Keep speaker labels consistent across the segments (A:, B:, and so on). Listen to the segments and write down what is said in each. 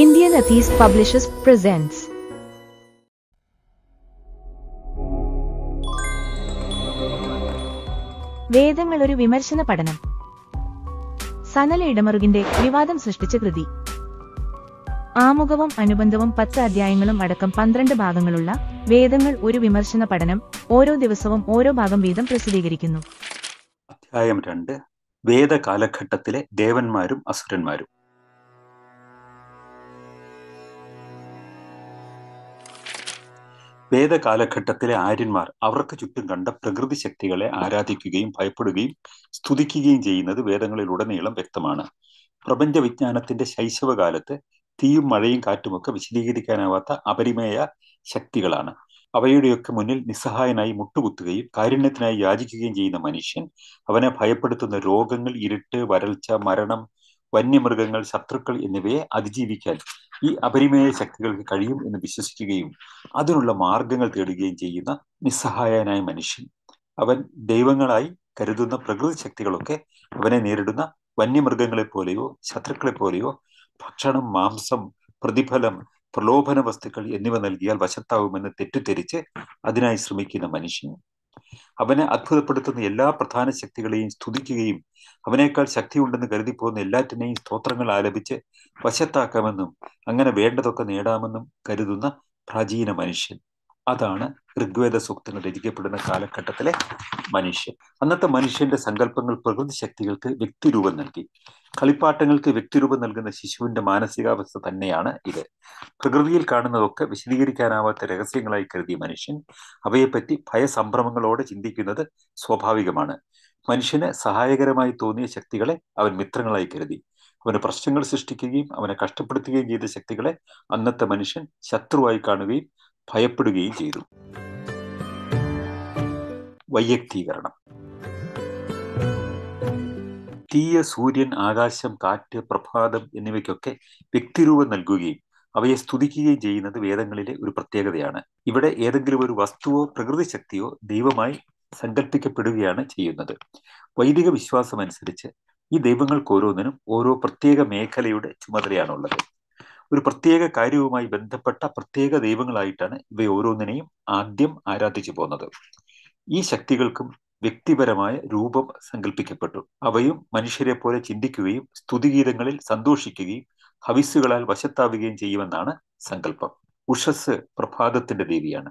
A: Indian Atheist Publishers presents. വേദങ്ങൾ ഒരു വിമർശന പഠനം സനല ഇടമറുകിന്റെ വിവാദം സൃഷ്ടിച്ച കൃതി ആമുഖവും അനുബന്ധവും പത്ത് അധ്യായങ്ങളും അടക്കം പന്ത്രണ്ട് ഭാഗങ്ങളുള്ള വേദങ്ങൾ ഒരു വിമർശന പഠനം ഓരോ ദിവസവും ഓരോ ഭാഗം വീതം പ്രസിദ്ധീകരിക്കുന്നു അധ്യായം രണ്ട് വേദകാലഘട്ടത്തിലെ ദേവന്മാരും അസുരന്മാരും വേദകാലഘട്ടത്തിലെ ആര്യന്മാർ അവർക്ക് ചുറ്റും കണ്ട പ്രകൃതി ശക്തികളെ ആരാധിക്കുകയും ഭയപ്പെടുകയും സ്തുതിക്കുകയും ചെയ്യുന്നത് വേദങ്ങളിലുടനീളം വ്യക്തമാണ് പ്രപഞ്ച വിജ്ഞാനത്തിന്റെ ശൈശവകാലത്ത് തീയും മഴയും കാറ്റുമൊക്കെ വിശദീകരിക്കാനാവാത്ത അപരിമേയ ശക്തികളാണ് അവയുടെയൊക്കെ മുന്നിൽ നിസ്സഹായനായി മുട്ടുകുത്തുകയും കാരുണ്യത്തിനായി യാചിക്കുകയും ചെയ്യുന്ന മനുഷ്യൻ അവനെ ഭയപ്പെടുത്തുന്ന രോഗങ്ങൾ ഇരുട്ട് വരൾച്ച മരണം വന്യമൃഗങ്ങൾ ശത്രുക്കൾ എന്നിവയെ അതിജീവിക്കാൻ ഈ അപരിമേയ ശക്തികൾക്ക് കഴിയും എന്ന് വിശ്വസിക്കുകയും അതിനുള്ള മാർഗങ്ങൾ തേടുകയും ചെയ്യുന്ന നിസ്സഹായനായ മനുഷ്യൻ അവൻ ദൈവങ്ങളായി കരുതുന്ന പ്രകൃതി ശക്തികളൊക്കെ അവനെ നേരിടുന്ന വന്യമൃഗങ്ങളെ പോലെയോ ശത്രുക്കളെ പോലെയോ ഭക്ഷണം മാംസം പ്രതിഫലം പ്രലോഭന വസ്തുക്കൾ എന്നിവ നൽകിയാൽ വശത്താവുമെന്ന് തെറ്റിദ്ധരിച്ച് അതിനായി ശ്രമിക്കുന്ന മനുഷ്യൻ അവനെ അത്ഭുതപ്പെടുത്തുന്ന എല്ലാ പ്രധാന ശക്തികളെയും സ്തുതിക്കുകയും അവനേക്കാൾ ശക്തിയുണ്ടെന്ന് പോകുന്ന എല്ലാറ്റിനെയും സ്തോത്രങ്ങൾ ആലപിച്ച് വശത്താക്കാമെന്നും അങ്ങനെ വേണ്ടതൊക്കെ നേടാമെന്നും കരുതുന്ന പ്രാചീന മനുഷ്യൻ അതാണ് ഋഗ്വേദ സൂക്തങ്ങൾ രചിക്കപ്പെടുന്ന കാലഘട്ടത്തിലെ മനുഷ്യൻ അന്നത്തെ മനുഷ്യന്റെ സങ്കല്പങ്ങൾ പ്രകൃതി ശക്തികൾക്ക് വ്യക്തിരൂപം നൽകി കളിപ്പാട്ടങ്ങൾക്ക് വ്യക്തിരൂപം നൽകുന്ന ശിശുവിന്റെ മാനസികാവസ്ഥ തന്നെയാണ് ഇത് പ്രകൃതിയിൽ കാണുന്നതൊക്കെ വിശദീകരിക്കാനാവാത്ത രഹസ്യങ്ങളായി കരുതിയ മനുഷ്യൻ അവയെപ്പറ്റി ഭയസംഭ്രമങ്ങളോടെ ചിന്തിക്കുന്നത് സ്വാഭാവികമാണ് മനുഷ്യന് സഹായകരമായി തോന്നിയ ശക്തികളെ അവൻ മിത്രങ്ങളായി കരുതി അവന് പ്രശ്നങ്ങൾ സൃഷ്ടിക്കുകയും അവനെ കഷ്ടപ്പെടുത്തുകയും ചെയ്ത ശക്തികളെ അന്നത്തെ മനുഷ്യൻ ശത്രുവായി കാണുകയും ഭയപ്പെടുകയും ചെയ്തു വൈയക്തീകരണം തീയ സൂര്യൻ ആകാശം കാറ്റ് പ്രഭാതം എന്നിവയ്ക്കൊക്കെ വ്യക്തിരൂപം നൽകുകയും അവയെ സ്തുതിക്കുകയും ചെയ്യുന്നത് വേദങ്ങളിലെ ഒരു പ്രത്യേകതയാണ് ഇവിടെ ഏതെങ്കിലും ഒരു വസ്തുവോ പ്രകൃതി ശക്തിയോ ദൈവമായി സങ്കല്പിക്കപ്പെടുകയാണ് ചെയ്യുന്നത് വൈദിക വിശ്വാസം അനുസരിച്ച് ഈ ദൈവങ്ങൾക്ക് ഓരോന്നിനും ഓരോ പ്രത്യേക മേഖലയുടെ ചുമതലയാണുള്ളത് ഒരു പ്രത്യേക കാര്യവുമായി ബന്ധപ്പെട്ട പ്രത്യേക ദൈവങ്ങളായിട്ടാണ് ഇവ ഓരോന്നിനെയും ആദ്യം ആരാധിച്ചു പോന്നത് ഈ ശക്തികൾക്കും വ്യക്തിപരമായ രൂപം സങ്കല്പിക്കപ്പെട്ടു അവയും മനുഷ്യരെ പോലെ ചിന്തിക്കുകയും സ്തുതിഗീതങ്ങളിൽ സന്തോഷിക്കുകയും ഹവിസുകളാൽ വശത്താവുകയും ചെയ്യുമെന്നാണ് സങ്കല്പം ഉഷസ് പ്രഭാതത്തിന്റെ ദേവിയാണ്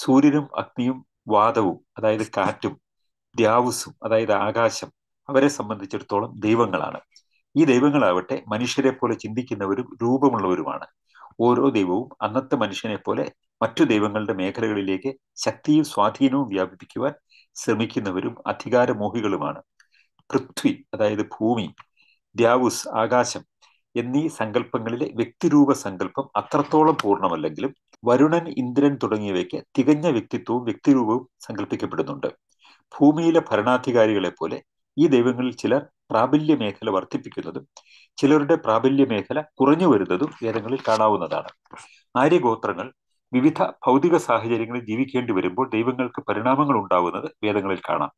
A: സൂര്യനും അഗ്നിയും വാദവും അതായത് കാറ്റും ദ്യാവുസും അതായത് ആകാശം അവരെ സംബന്ധിച്ചിടത്തോളം ദൈവങ്ങളാണ് ഈ ദൈവങ്ങളാവട്ടെ മനുഷ്യരെ പോലെ ചിന്തിക്കുന്നവരും രൂപമുള്ളവരുമാണ് ഓരോ ദൈവവും അന്നത്തെ മനുഷ്യനെ പോലെ മറ്റു ദൈവങ്ങളുടെ മേഖലകളിലേക്ക് ശക്തിയും സ്വാധീനവും വ്യാപിപ്പിക്കുവാൻ ശ്രമിക്കുന്നവരും അധികാരമോഹികളുമാണ് പൃഥ്വി അതായത് ഭൂമി ദ്യാവുസ് ആകാശം എന്നീ സങ്കല്പങ്ങളിലെ വ്യക്തിരൂപ സങ്കല്പം അത്രത്തോളം പൂർണ്ണമല്ലെങ്കിലും വരുണൻ ഇന്ദ്രൻ തുടങ്ങിയവയ്ക്ക് തികഞ്ഞ വ്യക്തിത്വവും വ്യക്തിരൂപവും സങ്കല്പിക്കപ്പെടുന്നുണ്ട് ഭൂമിയിലെ ഭരണാധികാരികളെ പോലെ ഈ ദൈവങ്ങളിൽ ചിലർ പ്രാബല്യ മേഖല വർദ്ധിപ്പിക്കുന്നതും ചിലരുടെ പ്രാബല്യ മേഖല കുറഞ്ഞു വരുന്നതും വേദങ്ങളിൽ കാണാവുന്നതാണ് ആര്യഗോത്രങ്ങൾ വിവിധ ഭൗതിക സാഹചര്യങ്ങളിൽ ജീവിക്കേണ്ടി വരുമ്പോൾ ദൈവങ്ങൾക്ക് പരിണാമങ്ങൾ ഉണ്ടാവുന്നത് വേദങ്ങളിൽ കാണാം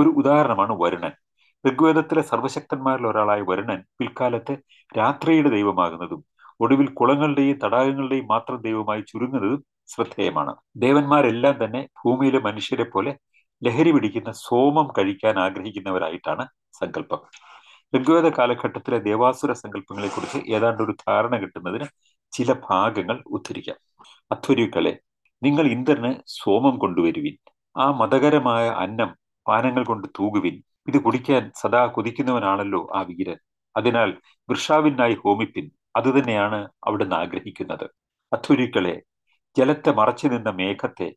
A: ഒരു ഉദാഹരണമാണ് വരുണൻ ഋഗ്വേദത്തിലെ സർവശക്തന്മാരിൽ ഒരാളായ വരുണൻ പിൽക്കാലത്ത് രാത്രിയുടെ ദൈവമാകുന്നതും ഒടുവിൽ കുളങ്ങളുടെയും തടാകങ്ങളുടെയും മാത്രം ദൈവമായി ചുരുങ്ങുന്നതും ശ്രദ്ധേയമാണ് ദേവന്മാരെല്ലാം തന്നെ ഭൂമിയിലെ മനുഷ്യരെ പോലെ ലഹരി പിടിക്കുന്ന സോമം കഴിക്കാൻ ആഗ്രഹിക്കുന്നവരായിട്ടാണ് സങ്കല്പം ഋഗ്വേദ കാലഘട്ടത്തിലെ ദേവാസുര സങ്കല്പങ്ങളെക്കുറിച്ച് ഏതാണ്ട് ഒരു ധാരണ കിട്ടുന്നതിന് ചില ഭാഗങ്ങൾ ഉദ്ധരിക്കാം അധ്വര്യുക്കളെ നിങ്ങൾ ഇന്ദ്രന് സോമം കൊണ്ടുവരുവിൻ ആ മതകരമായ അന്നം പാനങ്ങൾ കൊണ്ട് തൂകുവിൻ ഇത് കുടിക്കാൻ സദാ കൊതിക്കുന്നവനാണല്ലോ ആ വീരൻ അതിനാൽ വൃഷാവിനായി ഹോമിപ്പിൻ അതുതന്നെയാണ് അവിടുന്ന് ആഗ്രഹിക്കുന്നത് അധ്വര്യുക്കളെ ജലത്തെ മറച്ചു നിന്ന മേഘത്തെ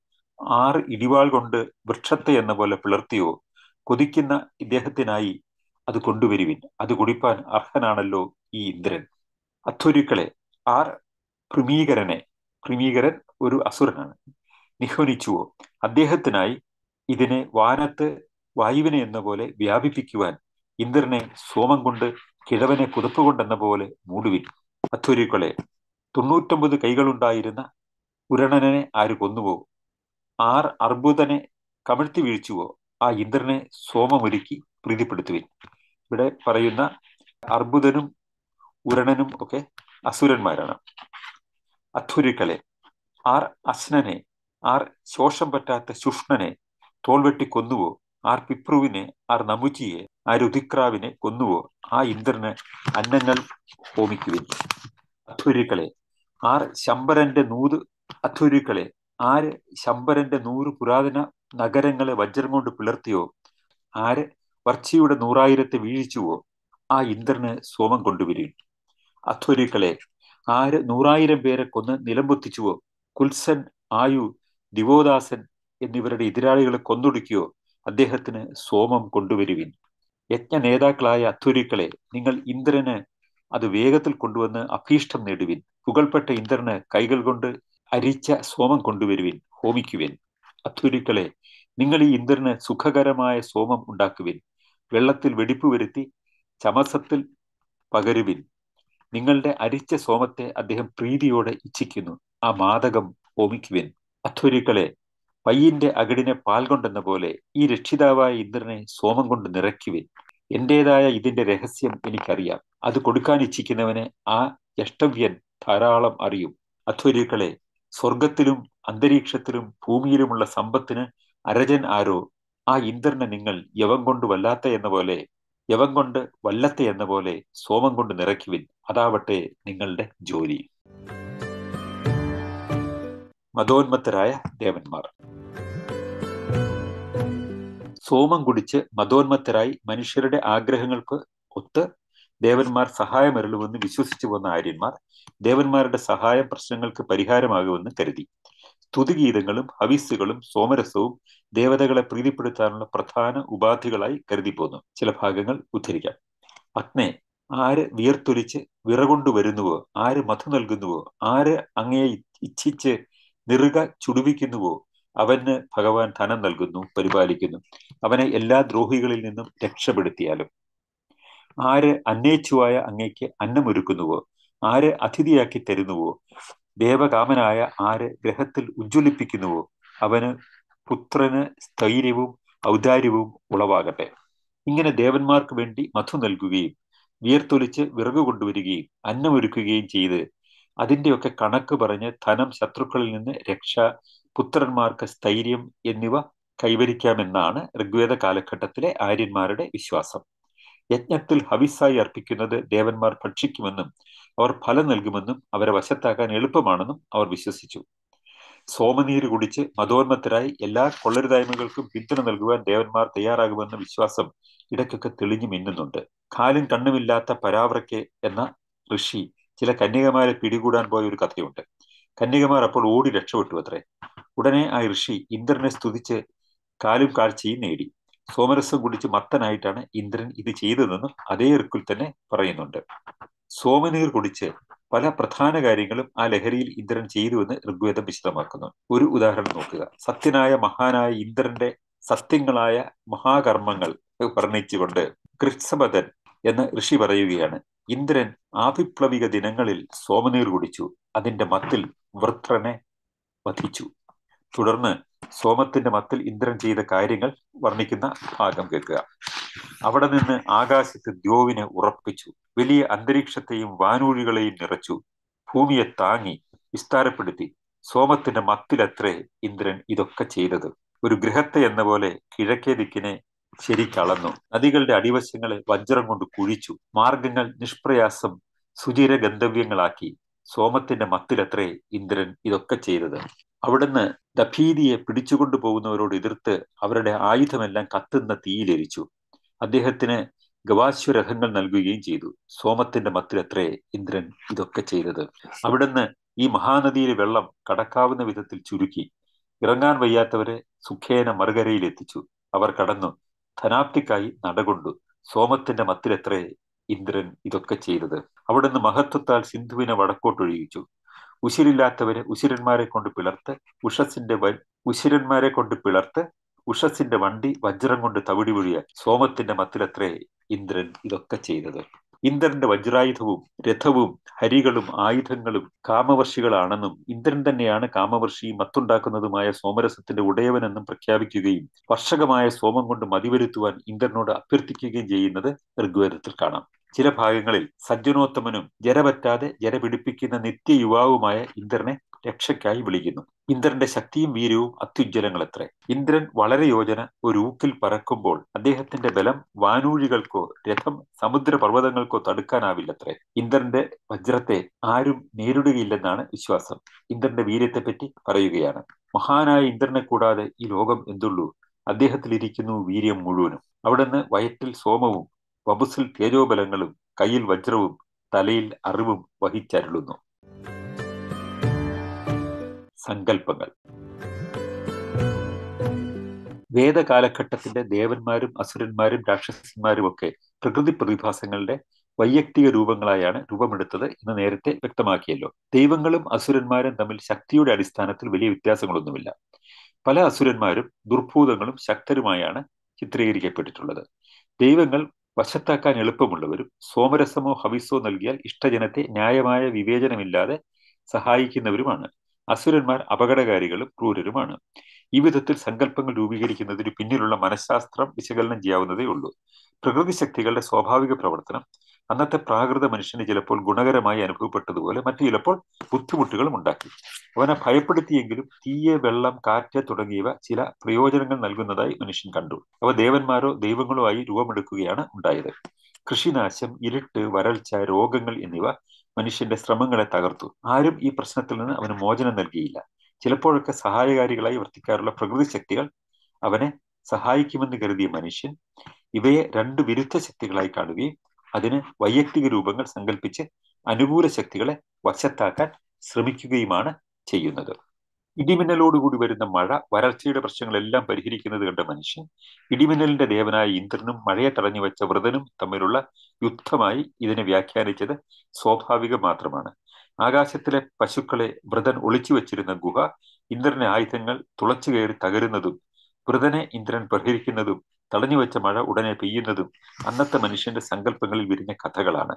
A: ആറ് ഇടിവാൾ കൊണ്ട് വൃക്ഷത്തെ എന്ന പോലെ പിളർത്തിയോ കൊതിക്കുന്ന ഇദ്ദേഹത്തിനായി അത് കൊണ്ടുവരുവിൻ അത് കുടിപ്പാൻ അർഹനാണല്ലോ ഈ ഇന്ദ്രൻ അധ്വരുക്കളെ ആർ ക്രിമീകരനെ ക്രിമീകരൻ ഒരു അസുരനാണ് നിഹ്വനിച്ചുവോ അദ്ദേഹത്തിനായി ഇതിനെ വാനത്ത് വായുവിനെ എന്ന പോലെ വ്യാപിപ്പിക്കുവാൻ ഇന്ദ്രനെ സോമം കൊണ്ട് കിഴവനെ കൊണ്ടെന്ന പോലെ മൂടുവിൻ അധ്വരുക്കളെ തൊണ്ണൂറ്റൊമ്പത് കൈകളുണ്ടായിരുന്ന ഉരണനെ ആര് കൊന്നുപോകും ആർ അർബുദനെ കമിഴ്ത്തി വീഴ്ചുവോ ആ ഇന്ദ്രനെ സോമമൊരുക്കി പ്രീതിപ്പെടുത്തുവിൻ ഇവിടെ പറയുന്ന അർബുദനും ഉരണനും ഒക്കെ അസുരന്മാരാണ് അധുരുക്കളെ ആർ അസ്നനെ ആർ ശോഷം പറ്റാത്ത ശുഷ്ണനെ തോൾവെട്ടി കൊന്നുവോ ആർ പിപ്രുവിനെ ആർ നമുജിയെ ആ രുതിക്രാവിനെ കൊന്നുവോ ആ ഇന്ദ്രന് അന്നങ്ങൾ ഹോമിക്കുവിൻ അധുരുക്കളെ ആർ ശമ്പരന്റെ നൂത് അധുരുക്കളെ ആര് ശമ്പരന്റെ നൂറ് പുരാതന നഗരങ്ങളെ വജ്രം കൊണ്ട് പിളർത്തിയോ ആര് വർച്ചിയുടെ നൂറായിരത്തെ വീഴിച്ചുവോ ആ ഇന്ദ്രന് സോമം കൊണ്ടുവരും അധ്വരിക്കളെ ആര് നൂറായിരം പേരെ കൊന്ന് നിലംപൊത്തിച്ചുവോ കുൽസൻ ആയു ദിവോദാസൻ എന്നിവരുടെ എതിരാളികളെ കൊന്നൊടുക്കിയോ അദ്ദേഹത്തിന് സോമം കൊണ്ടുവരുവിൻ യജ്ഞ നേതാക്കളായ അധ്വരിക്കളെ നിങ്ങൾ ഇന്ദ്രന് അത് വേഗത്തിൽ കൊണ്ടുവന്ന് അഭീഷ്ടം നേടുവിൻ പുകൾപ്പെട്ട ഇന്ദ്രന് കൈകൾ കൊണ്ട് അരിച്ച സോമം കൊണ്ടുവരുവിൻ ഹോമിക്കുവിൻ അത്വരുക്കളെ നിങ്ങൾ ഈ ഇന്ദ്രന് സുഖകരമായ സോമം ഉണ്ടാക്കുവിൻ വെള്ളത്തിൽ വെടിപ്പ് വരുത്തി ചമസത്തിൽ പകരുവിൻ നിങ്ങളുടെ അരിച്ച സോമത്തെ അദ്ദേഹം പ്രീതിയോടെ ഇച്ഛിക്കുന്നു ആ മാതകം ഹോമിക്കുവിൻ അത്വരുക്കളെ പയ്യന്റെ അകടിനെ പാൽ കൊണ്ടെന്ന പോലെ ഈ രക്ഷിതാവായ ഇന്ദ്രനെ സോമം കൊണ്ട് നിറയ്ക്കുവിൻ എന്റേതായ ഇതിന്റെ രഹസ്യം എനിക്കറിയാം അത് കൊടുക്കാൻ ഇച്ഛിക്കുന്നവനെ ആ യഷ്ടവ്യൻ ധാരാളം അറിയും അധ്വര്യുക്കളെ സ്വർഗത്തിലും അന്തരീക്ഷത്തിലും ഭൂമിയിലുമുള്ള സമ്പത്തിന് അരജൻ ആരോ ആ ഇന്ദ്രനെ നിങ്ങൾ യവം കൊണ്ട് വല്ലാത്ത എന്ന പോലെ യവം കൊണ്ട് വല്ലത്ത എന്ന പോലെ സോമം കൊണ്ട് നിറയ്ക്കുവിൻ അതാവട്ടെ നിങ്ങളുടെ ജോലി മതോന്മത്തരായ ദേവന്മാർ സോമം കുടിച്ച് മതോന്മത്തരായി മനുഷ്യരുടെ ആഗ്രഹങ്ങൾക്ക് ഒത്ത് ദേവന്മാർ സഹായമരുളുമെന്ന് വിശ്വസിച്ചു വന്ന ആര്യന്മാർ ദേവന്മാരുടെ സഹായ പ്രശ്നങ്ങൾക്ക് പരിഹാരമാകുമെന്ന് കരുതി സ്തുതിഗീതങ്ങളും ഹവിസ്സുകളും സോമരസവും ദേവതകളെ പ്രീതിപ്പെടുത്താനുള്ള പ്രധാന ഉപാധികളായി കരുതി പോന്നു ചില ഭാഗങ്ങൾ ഉദ്ധരിക്കാം അഗ്നെ ആര് വിയർത്തൊലിച്ച് വിറകൊണ്ടുവരുന്നുവോ വരുന്നുവോ ആര് മധു നൽകുന്നുവോ ആര് അങ്ങയെ ഇച്ഛിച്ച് നിറുക ചുടുവിക്കുന്നുവോ അവന് ഭഗവാൻ ധനം നൽകുന്നു പരിപാലിക്കുന്നു അവനെ എല്ലാ ദ്രോഹികളിൽ നിന്നും രക്ഷപ്പെടുത്തിയാലും ആര് അന്നേച്ചുവായ അങ്ങയ്ക്ക് അന്നമൊരുക്കുന്നുവോ ആര് അതിഥിയാക്കി തരുന്നുവോ ദേവകാമനായ ആര് ഗ്രഹത്തിൽ ഉജ്ജ്വലിപ്പിക്കുന്നുവോ അവന് പുത്രന് സ്ഥൈര്യവും ഔദാര്യവും ഉളവാകട്ടെ ഇങ്ങനെ ദേവന്മാർക്ക് വേണ്ടി മധു നൽകുകയും വിയർത്തൊലിച്ച് വിറക് കൊണ്ടുവരികയും അന്നമൊരുക്കുകയും ചെയ്ത് അതിൻ്റെയൊക്കെ കണക്ക് പറഞ്ഞ് ധനം ശത്രുക്കളിൽ നിന്ന് രക്ഷ പുത്രന്മാർക്ക് സ്ഥൈര്യം എന്നിവ കൈവരിക്കാമെന്നാണ് ഋഗ്വേദ കാലഘട്ടത്തിലെ ആര്യന്മാരുടെ വിശ്വാസം യജ്ഞത്തിൽ ഹവിസായി അർപ്പിക്കുന്നത് ദേവന്മാർ ഭക്ഷിക്കുമെന്നും അവർ ഫലം നൽകുമെന്നും അവരെ വശത്താക്കാൻ എളുപ്പമാണെന്നും അവർ വിശ്വസിച്ചു സോമനീര് കുടിച്ച് മതോന്മത്തരായി എല്ലാ കൊള്ളരുതായ്മകൾക്കും പിന്തുണ നൽകുവാൻ ദേവന്മാർ തയ്യാറാകുമെന്ന വിശ്വാസം ഇടയ്ക്കൊക്കെ തെളിഞ്ഞു മിന്നുന്നുണ്ട് കാലും കണ്ണുമില്ലാത്ത പരാവ്രയ്ക്ക് എന്ന ഋഷി ചില കന്യകമാരെ പിടികൂടാൻ പോയ ഒരു കഥയുണ്ട് കന്യകമാർ അപ്പോൾ ഓടി രക്ഷപ്പെട്ടു അത്രേ ഉടനെ ആ ഋഷി ഇന്ദ്രനെ സ്തുതിച്ച് കാലും കാഴ്ചയും നേടി സോമരസം കുടിച്ച് മത്തനായിട്ടാണ് ഇന്ദ്രൻ ഇത് ചെയ്തതെന്നും അതേ ഇർക്കിൽ തന്നെ പറയുന്നുണ്ട് സോമനീർ കുടിച്ച് പല പ്രധാന കാര്യങ്ങളും ആ ലഹരിയിൽ ഇന്ദ്രൻ ചെയ്തുവെന്ന് ഋഗ്വേദം വിശദമാക്കുന്നു ഒരു ഉദാഹരണം നോക്കുക സത്യനായ മഹാനായ ഇന്ദ്രന്റെ സത്യങ്ങളായ മഹാകർമ്മങ്ങൾ വർണ്ണിച്ചുകൊണ്ട് കൃത്സമതൻ എന്ന ഋഷി പറയുകയാണ് ഇന്ദ്രൻ ആവിപ്ലവിക ദിനങ്ങളിൽ സോമനീർ കുടിച്ചു അതിന്റെ മത്തിൽ വൃത്രനെ വധിച്ചു തുടർന്ന് സോമത്തിന്റെ മത്തിൽ ഇന്ദ്രൻ ചെയ്ത കാര്യങ്ങൾ വർണ്ണിക്കുന്ന ഭാഗം കേൾക്കുക അവിടെ നിന്ന് ആകാശത്ത് ദ്യോവിനെ ഉറപ്പിച്ചു വലിയ അന്തരീക്ഷത്തെയും വാനൂഴികളെയും നിറച്ചു ഭൂമിയെ താങ്ങി വിസ്താരപ്പെടുത്തി സോമത്തിന്റെ മത്തിലത്രേ ഇന്ദ്രൻ ഇതൊക്കെ ചെയ്തത് ഒരു ഗൃഹത്തെ എന്ന പോലെ കിഴക്കേ ദിക്കിനെ ശരിക്കളന്നു നദികളുടെ അടിവശങ്ങളെ വജ്രം കൊണ്ട് കുഴിച്ചു മാർഗങ്ങൾ നിഷ്പ്രയാസം സുചിര ഗന്ധവ്യങ്ങളാക്കി സോമത്തിന്റെ മത്തിലത്രേ ഇന്ദ്രൻ ഇതൊക്കെ ചെയ്തത് അവിടുന്ന് ദഭീതിയെ പിടിച്ചുകൊണ്ടു പോകുന്നവരോട് എതിർത്ത് അവരുടെ ആയുധമെല്ലാം കത്തുന്ന തീയിലെരിച്ചു അദ്ദേഹത്തിന് ഗവാശ്വരഹങ്ങൾ നൽകുകയും ചെയ്തു സോമത്തിന്റെ മത്തിലത്രേ ഇന്ദ്രൻ ഇതൊക്കെ ചെയ്തത് അവിടുന്ന് ഈ മഹാനദിയിലെ വെള്ളം കടക്കാവുന്ന വിധത്തിൽ ചുരുക്കി ഇറങ്ങാൻ വയ്യാത്തവരെ സുഖേന മറുകരയിൽ എത്തിച്ചു അവർ കടന്നു ധനാപ്തിക്കായി നടകൊണ്ടു സോമത്തിന്റെ മത്തിലെത്രേ ഇന്ദ്രൻ ഇതൊക്കെ ചെയ്തത് അവിടുന്ന് മഹത്വത്താൽ സിന്ധുവിനെ വടക്കോട്ടൊഴിയിച്ചു ഉശിരില്ലാത്തവരെ ഉശിരന്മാരെ കൊണ്ട് പിളർത്ത് ഉഷസിന്റെ ഉശിരന്മാരെ കൊണ്ട് പിളർത്ത് ഉഷസിന്റെ വണ്ടി വജ്രം കൊണ്ട് തവിടി വീഴിയ സോമത്തിന്റെ മത്തിലത്രേ ഇന്ദ്രൻ ഇതൊക്കെ ചെയ്തത് ഇന്ദ്രന്റെ വജ്രായുധവും രഥവും ഹരികളും ആയുധങ്ങളും കാമവർഷികളാണെന്നും ഇന്ദ്രൻ തന്നെയാണ് കാമവർഷിയും മത്തുണ്ടാക്കുന്നതുമായ സോമരസത്തിന്റെ ഉടയവനെന്നും പ്രഖ്യാപിക്കുകയും വർഷകമായ സോമം കൊണ്ട് മതിവരുത്തുവാൻ ഇന്ദ്രനോട് അഭ്യർത്ഥിക്കുകയും ചെയ്യുന്നത് ഋഗ്വേദത്തിൽ കാണാം ചില ഭാഗങ്ങളിൽ സജ്ജനോത്തമനും ജര പറ്റാതെ ജര പിടിപ്പിക്കുന്ന നിത്യ യുവാവുമായ ഇന്ദ്രനെ രക്ഷയ്ക്കായി വിളിക്കുന്നു ഇന്ദ്രന്റെ ശക്തിയും വീര്യവും എത്ര ഇന്ദ്രൻ വളരെ യോജന ഒരു ഊക്കിൽ പറക്കുമ്പോൾ അദ്ദേഹത്തിന്റെ ബലം വാനൂഴികൾക്കോ രഥം സമുദ്ര പർവ്വതങ്ങൾക്കോ തടുക്കാനാവില്ലത്രേ ഇന്ദ്രന്റെ വജ്രത്തെ ആരും നേരിടുകയില്ലെന്നാണ് വിശ്വാസം ഇന്ദ്രന്റെ വീര്യത്തെപ്പറ്റി പറയുകയാണ് മഹാനായ ഇന്ദ്രനെ കൂടാതെ ഈ ലോകം എന്തുള്ളൂ അദ്ദേഹത്തിലിരിക്കുന്നു വീര്യം മുഴുവനും അവിടുന്ന് വയറ്റിൽ സോമവും വബുസിൽ തേജോബലങ്ങളും കയ്യിൽ വജ്രവും തലയിൽ അറിവും വഹിച്ചരുളുന്നു സങ്കല്പങ്ങൾ വേദകാലഘട്ടത്തിന്റെ ദേവന്മാരും അസുരന്മാരും രാക്ഷസന്മാരും ഒക്കെ പ്രകൃതി പ്രതിഭാസങ്ങളുടെ വൈയക്തിക രൂപങ്ങളായാണ് രൂപമെടുത്തത് എന്ന് നേരത്തെ വ്യക്തമാക്കിയല്ലോ ദൈവങ്ങളും അസുരന്മാരും തമ്മിൽ ശക്തിയുടെ അടിസ്ഥാനത്തിൽ വലിയ വ്യത്യാസങ്ങളൊന്നുമില്ല പല അസുരന്മാരും ദുർഭൂതങ്ങളും ശക്തരുമായാണ് ചിത്രീകരിക്കപ്പെട്ടിട്ടുള്ളത് ദൈവങ്ങൾ വശത്താക്കാൻ എളുപ്പമുള്ളവരും സോമരസമോ ഹവിസോ നൽകിയാൽ ഇഷ്ടജനത്തെ ന്യായമായ വിവേചനമില്ലാതെ സഹായിക്കുന്നവരുമാണ് അസുരന്മാർ അപകടകാരികളും ക്രൂരരുമാണ് ഈ വിധത്തിൽ സങ്കല്പങ്ങൾ രൂപീകരിക്കുന്നതിന് പിന്നിലുള്ള മനഃശാസ്ത്രം വിശകലനം ചെയ്യാവുന്നതേ ഉള്ളൂ പ്രകൃതി ശക്തികളുടെ സ്വാഭാവിക പ്രവർത്തനം അന്നത്തെ പ്രാകൃത മനുഷ്യന് ചിലപ്പോൾ ഗുണകരമായി അനുഭവപ്പെട്ടതുപോലെ മറ്റു ചിലപ്പോൾ ബുദ്ധിമുട്ടുകളും ഉണ്ടാക്കി അവനെ ഭയപ്പെടുത്തിയെങ്കിലും തീയ വെള്ളം കാറ്റ് തുടങ്ങിയവ ചില പ്രയോജനങ്ങൾ നൽകുന്നതായി മനുഷ്യൻ കണ്ടു അവ ദേവന്മാരോ ദൈവങ്ങളോ ആയി രൂപമെടുക്കുകയാണ് ഉണ്ടായത് കൃഷിനാശം ഇരുട്ട് വരൾച്ച രോഗങ്ങൾ എന്നിവ മനുഷ്യന്റെ ശ്രമങ്ങളെ തകർത്തു ആരും ഈ പ്രശ്നത്തിൽ നിന്ന് അവന് മോചനം നൽകിയില്ല ചിലപ്പോഴൊക്കെ സഹായകാരികളായി വർത്തിക്കാറുള്ള പ്രകൃതി ശക്തികൾ അവനെ സഹായിക്കുമെന്ന് കരുതിയ മനുഷ്യൻ ഇവയെ രണ്ട് വിരുദ്ധ ശക്തികളായി കാണുകയും അതിന് വൈയക്തിക രൂപങ്ങൾ സങ്കല്പിച്ച് അനുകൂല ശക്തികളെ വശത്താക്കാൻ ശ്രമിക്കുകയുമാണ് ചെയ്യുന്നത് ഇടിമിന്നലോടുകൂടി വരുന്ന മഴ വരൾച്ചയുടെ പ്രശ്നങ്ങളെല്ലാം പരിഹരിക്കുന്നത് കണ്ട മനുഷ്യൻ ഇടിമിന്നലിന്റെ ദേവനായ ഇന്ദ്രനും മഴയെ തടഞ്ഞു വെച്ച വ്രതനും തമ്മിലുള്ള യുദ്ധമായി ഇതിനെ വ്യാഖ്യാനിച്ചത് സ്വാഭാവികം മാത്രമാണ് ആകാശത്തിലെ പശുക്കളെ വ്രതൻ ഒളിച്ചു വെച്ചിരുന്ന ഗുഹ ഇന്ദ്രന്റെ ആയുധങ്ങൾ തുളച്ചു കയറി തകരുന്നതും വ്രതനെ ഇന്ദ്രൻ പ്രഹരിക്കുന്നതും വെച്ച മഴ ഉടനെ പെയ്യുന്നതും അന്നത്തെ മനുഷ്യന്റെ സങ്കല്പങ്ങളിൽ വിരിഞ്ഞ കഥകളാണ്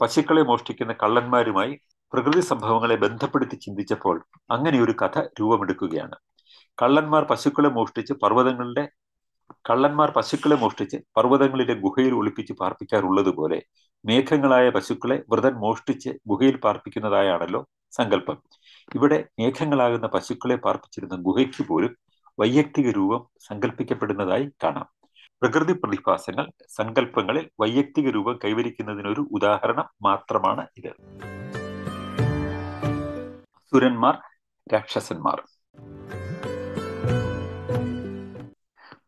A: പശുക്കളെ മോഷ്ടിക്കുന്ന കള്ളന്മാരുമായി പ്രകൃതി സംഭവങ്ങളെ ബന്ധപ്പെടുത്തി ചിന്തിച്ചപ്പോൾ അങ്ങനെ ഒരു കഥ രൂപമെടുക്കുകയാണ് കള്ളന്മാർ പശുക്കളെ മോഷ്ടിച്ച് പർവ്വതങ്ങളുടെ കള്ളന്മാർ പശുക്കളെ മോഷ്ടിച്ച് പർവ്വതങ്ങളിലെ ഗുഹയിൽ ഒളിപ്പിച്ച് പാർപ്പിക്കാറുള്ളതുപോലെ മേഘങ്ങളായ പശുക്കളെ വ്രതൻ മോഷ്ടിച്ച് ഗുഹയിൽ പാർപ്പിക്കുന്നതായാണല്ലോ സങ്കല്പം ഇവിടെ മേഘങ്ങളാകുന്ന പശുക്കളെ പാർപ്പിച്ചിരുന്ന ഗുഹയ്ക്ക് പോലും വൈയക്തിക രൂപം സങ്കല്പിക്കപ്പെടുന്നതായി കാണാം പ്രകൃതി പ്രതിഭാസങ്ങൾ സങ്കല്പങ്ങളിൽ വൈയക്തിക രൂപം കൈവരിക്കുന്നതിനൊരു ഉദാഹരണം മാത്രമാണ് ഇത് അസുരന്മാർ രാക്ഷസന്മാർ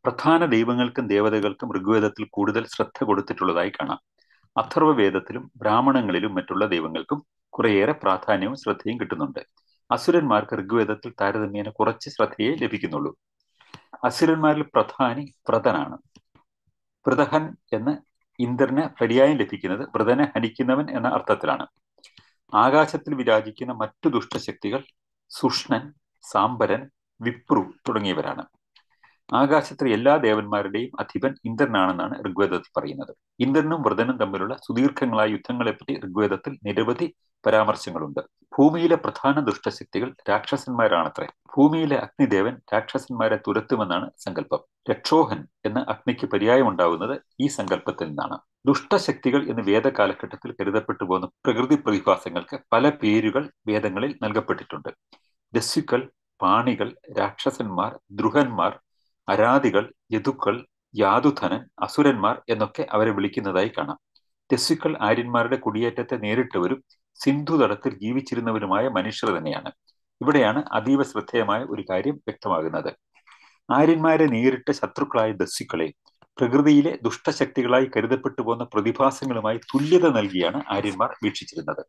A: പ്രധാന ദൈവങ്ങൾക്കും ദേവതകൾക്കും ഋഗ്വേദത്തിൽ കൂടുതൽ ശ്രദ്ധ കൊടുത്തിട്ടുള്ളതായി കാണാം അഥർവവേദത്തിലും ബ്രാഹ്മണങ്ങളിലും മറ്റുള്ള ദൈവങ്ങൾക്കും കുറേയേറെ പ്രാധാന്യവും ശ്രദ്ധയും കിട്ടുന്നുണ്ട് അസുരന്മാർക്ക് ഋഗ്വേദത്തിൽ താരതമ്യേന കുറച്ച് ശ്രദ്ധയെ ലഭിക്കുന്നുള്ളൂ അസുരന്മാരിൽ പ്രധാനി വ്രതനാണ് വൃതഹൻ എന്ന് ഇന്ദ്രന് പര്യായം ലഭിക്കുന്നത് വൃതനെ ഹനിക്കുന്നവൻ എന്ന അർത്ഥത്തിലാണ് ആകാശത്തിൽ വിരാജിക്കുന്ന മറ്റു ദുഷ്ടശക്തികൾ സുഷ്ണൻ സാംബരൻ വിപ്രു തുടങ്ങിയവരാണ് ആകാശത്തിലെ എല്ലാ ദേവന്മാരുടെയും അധിപൻ ഇന്ദ്രനാണെന്നാണ് ഋഗ്വേദത്തിൽ പറയുന്നത് ഇന്ദ്രനും വൃതനും തമ്മിലുള്ള സുദീർഘങ്ങളായ യുദ്ധങ്ങളെപ്പറ്റി ഋഗ്വേദത്തിൽ നിരവധി പരാമർശങ്ങളുണ്ട് ഭൂമിയിലെ പ്രധാന ദുഷ്ടശക്തികൾ രാക്ഷസന്മാരാണത്രേ ഭൂമിയിലെ അഗ്നിദേവൻ രാക്ഷസന്മാരെ തുരത്തുമെന്നാണ് സങ്കല്പം രക്ഷോഹൻ എന്ന അഗ്നിക്ക് പര്യായമുണ്ടാവുന്നത് ഈ സങ്കല്പത്തിൽ നിന്നാണ് ദുഷ്ടശക്തികൾ എന്ന് വേദകാലഘട്ടത്തിൽ കരുതപ്പെട്ടു പോകുന്ന പ്രകൃതി പ്രതിഭാസങ്ങൾക്ക് പല പേരുകൾ വേദങ്ങളിൽ നൽകപ്പെട്ടിട്ടുണ്ട് ദസ്യുക്കൾ പാണികൾ രാക്ഷസന്മാർ ദ്രുഹന്മാർ അരാധികൾ യദുക്കൾ യാതുധനൻ അസുരന്മാർ എന്നൊക്കെ അവരെ വിളിക്കുന്നതായി കാണാം ദസ്യുക്കൾ ആര്യന്മാരുടെ കുടിയേറ്റത്തെ നേരിട്ടവരും സിന്ധു തടത്തിൽ ജീവിച്ചിരുന്നവരുമായ മനുഷ്യർ തന്നെയാണ് ഇവിടെയാണ് അതീവ ശ്രദ്ധേയമായ ഒരു കാര്യം വ്യക്തമാകുന്നത് ആര്യന്മാരെ നേരിട്ട ശത്രുക്കളായ ദസ്യുക്കളെ പ്രകൃതിയിലെ ദുഷ്ടശക്തികളായി കരുതപ്പെട്ടു പോന്ന പ്രതിഭാസങ്ങളുമായി തുല്യത നൽകിയാണ് ആര്യന്മാർ വീക്ഷിച്ചിരുന്നത്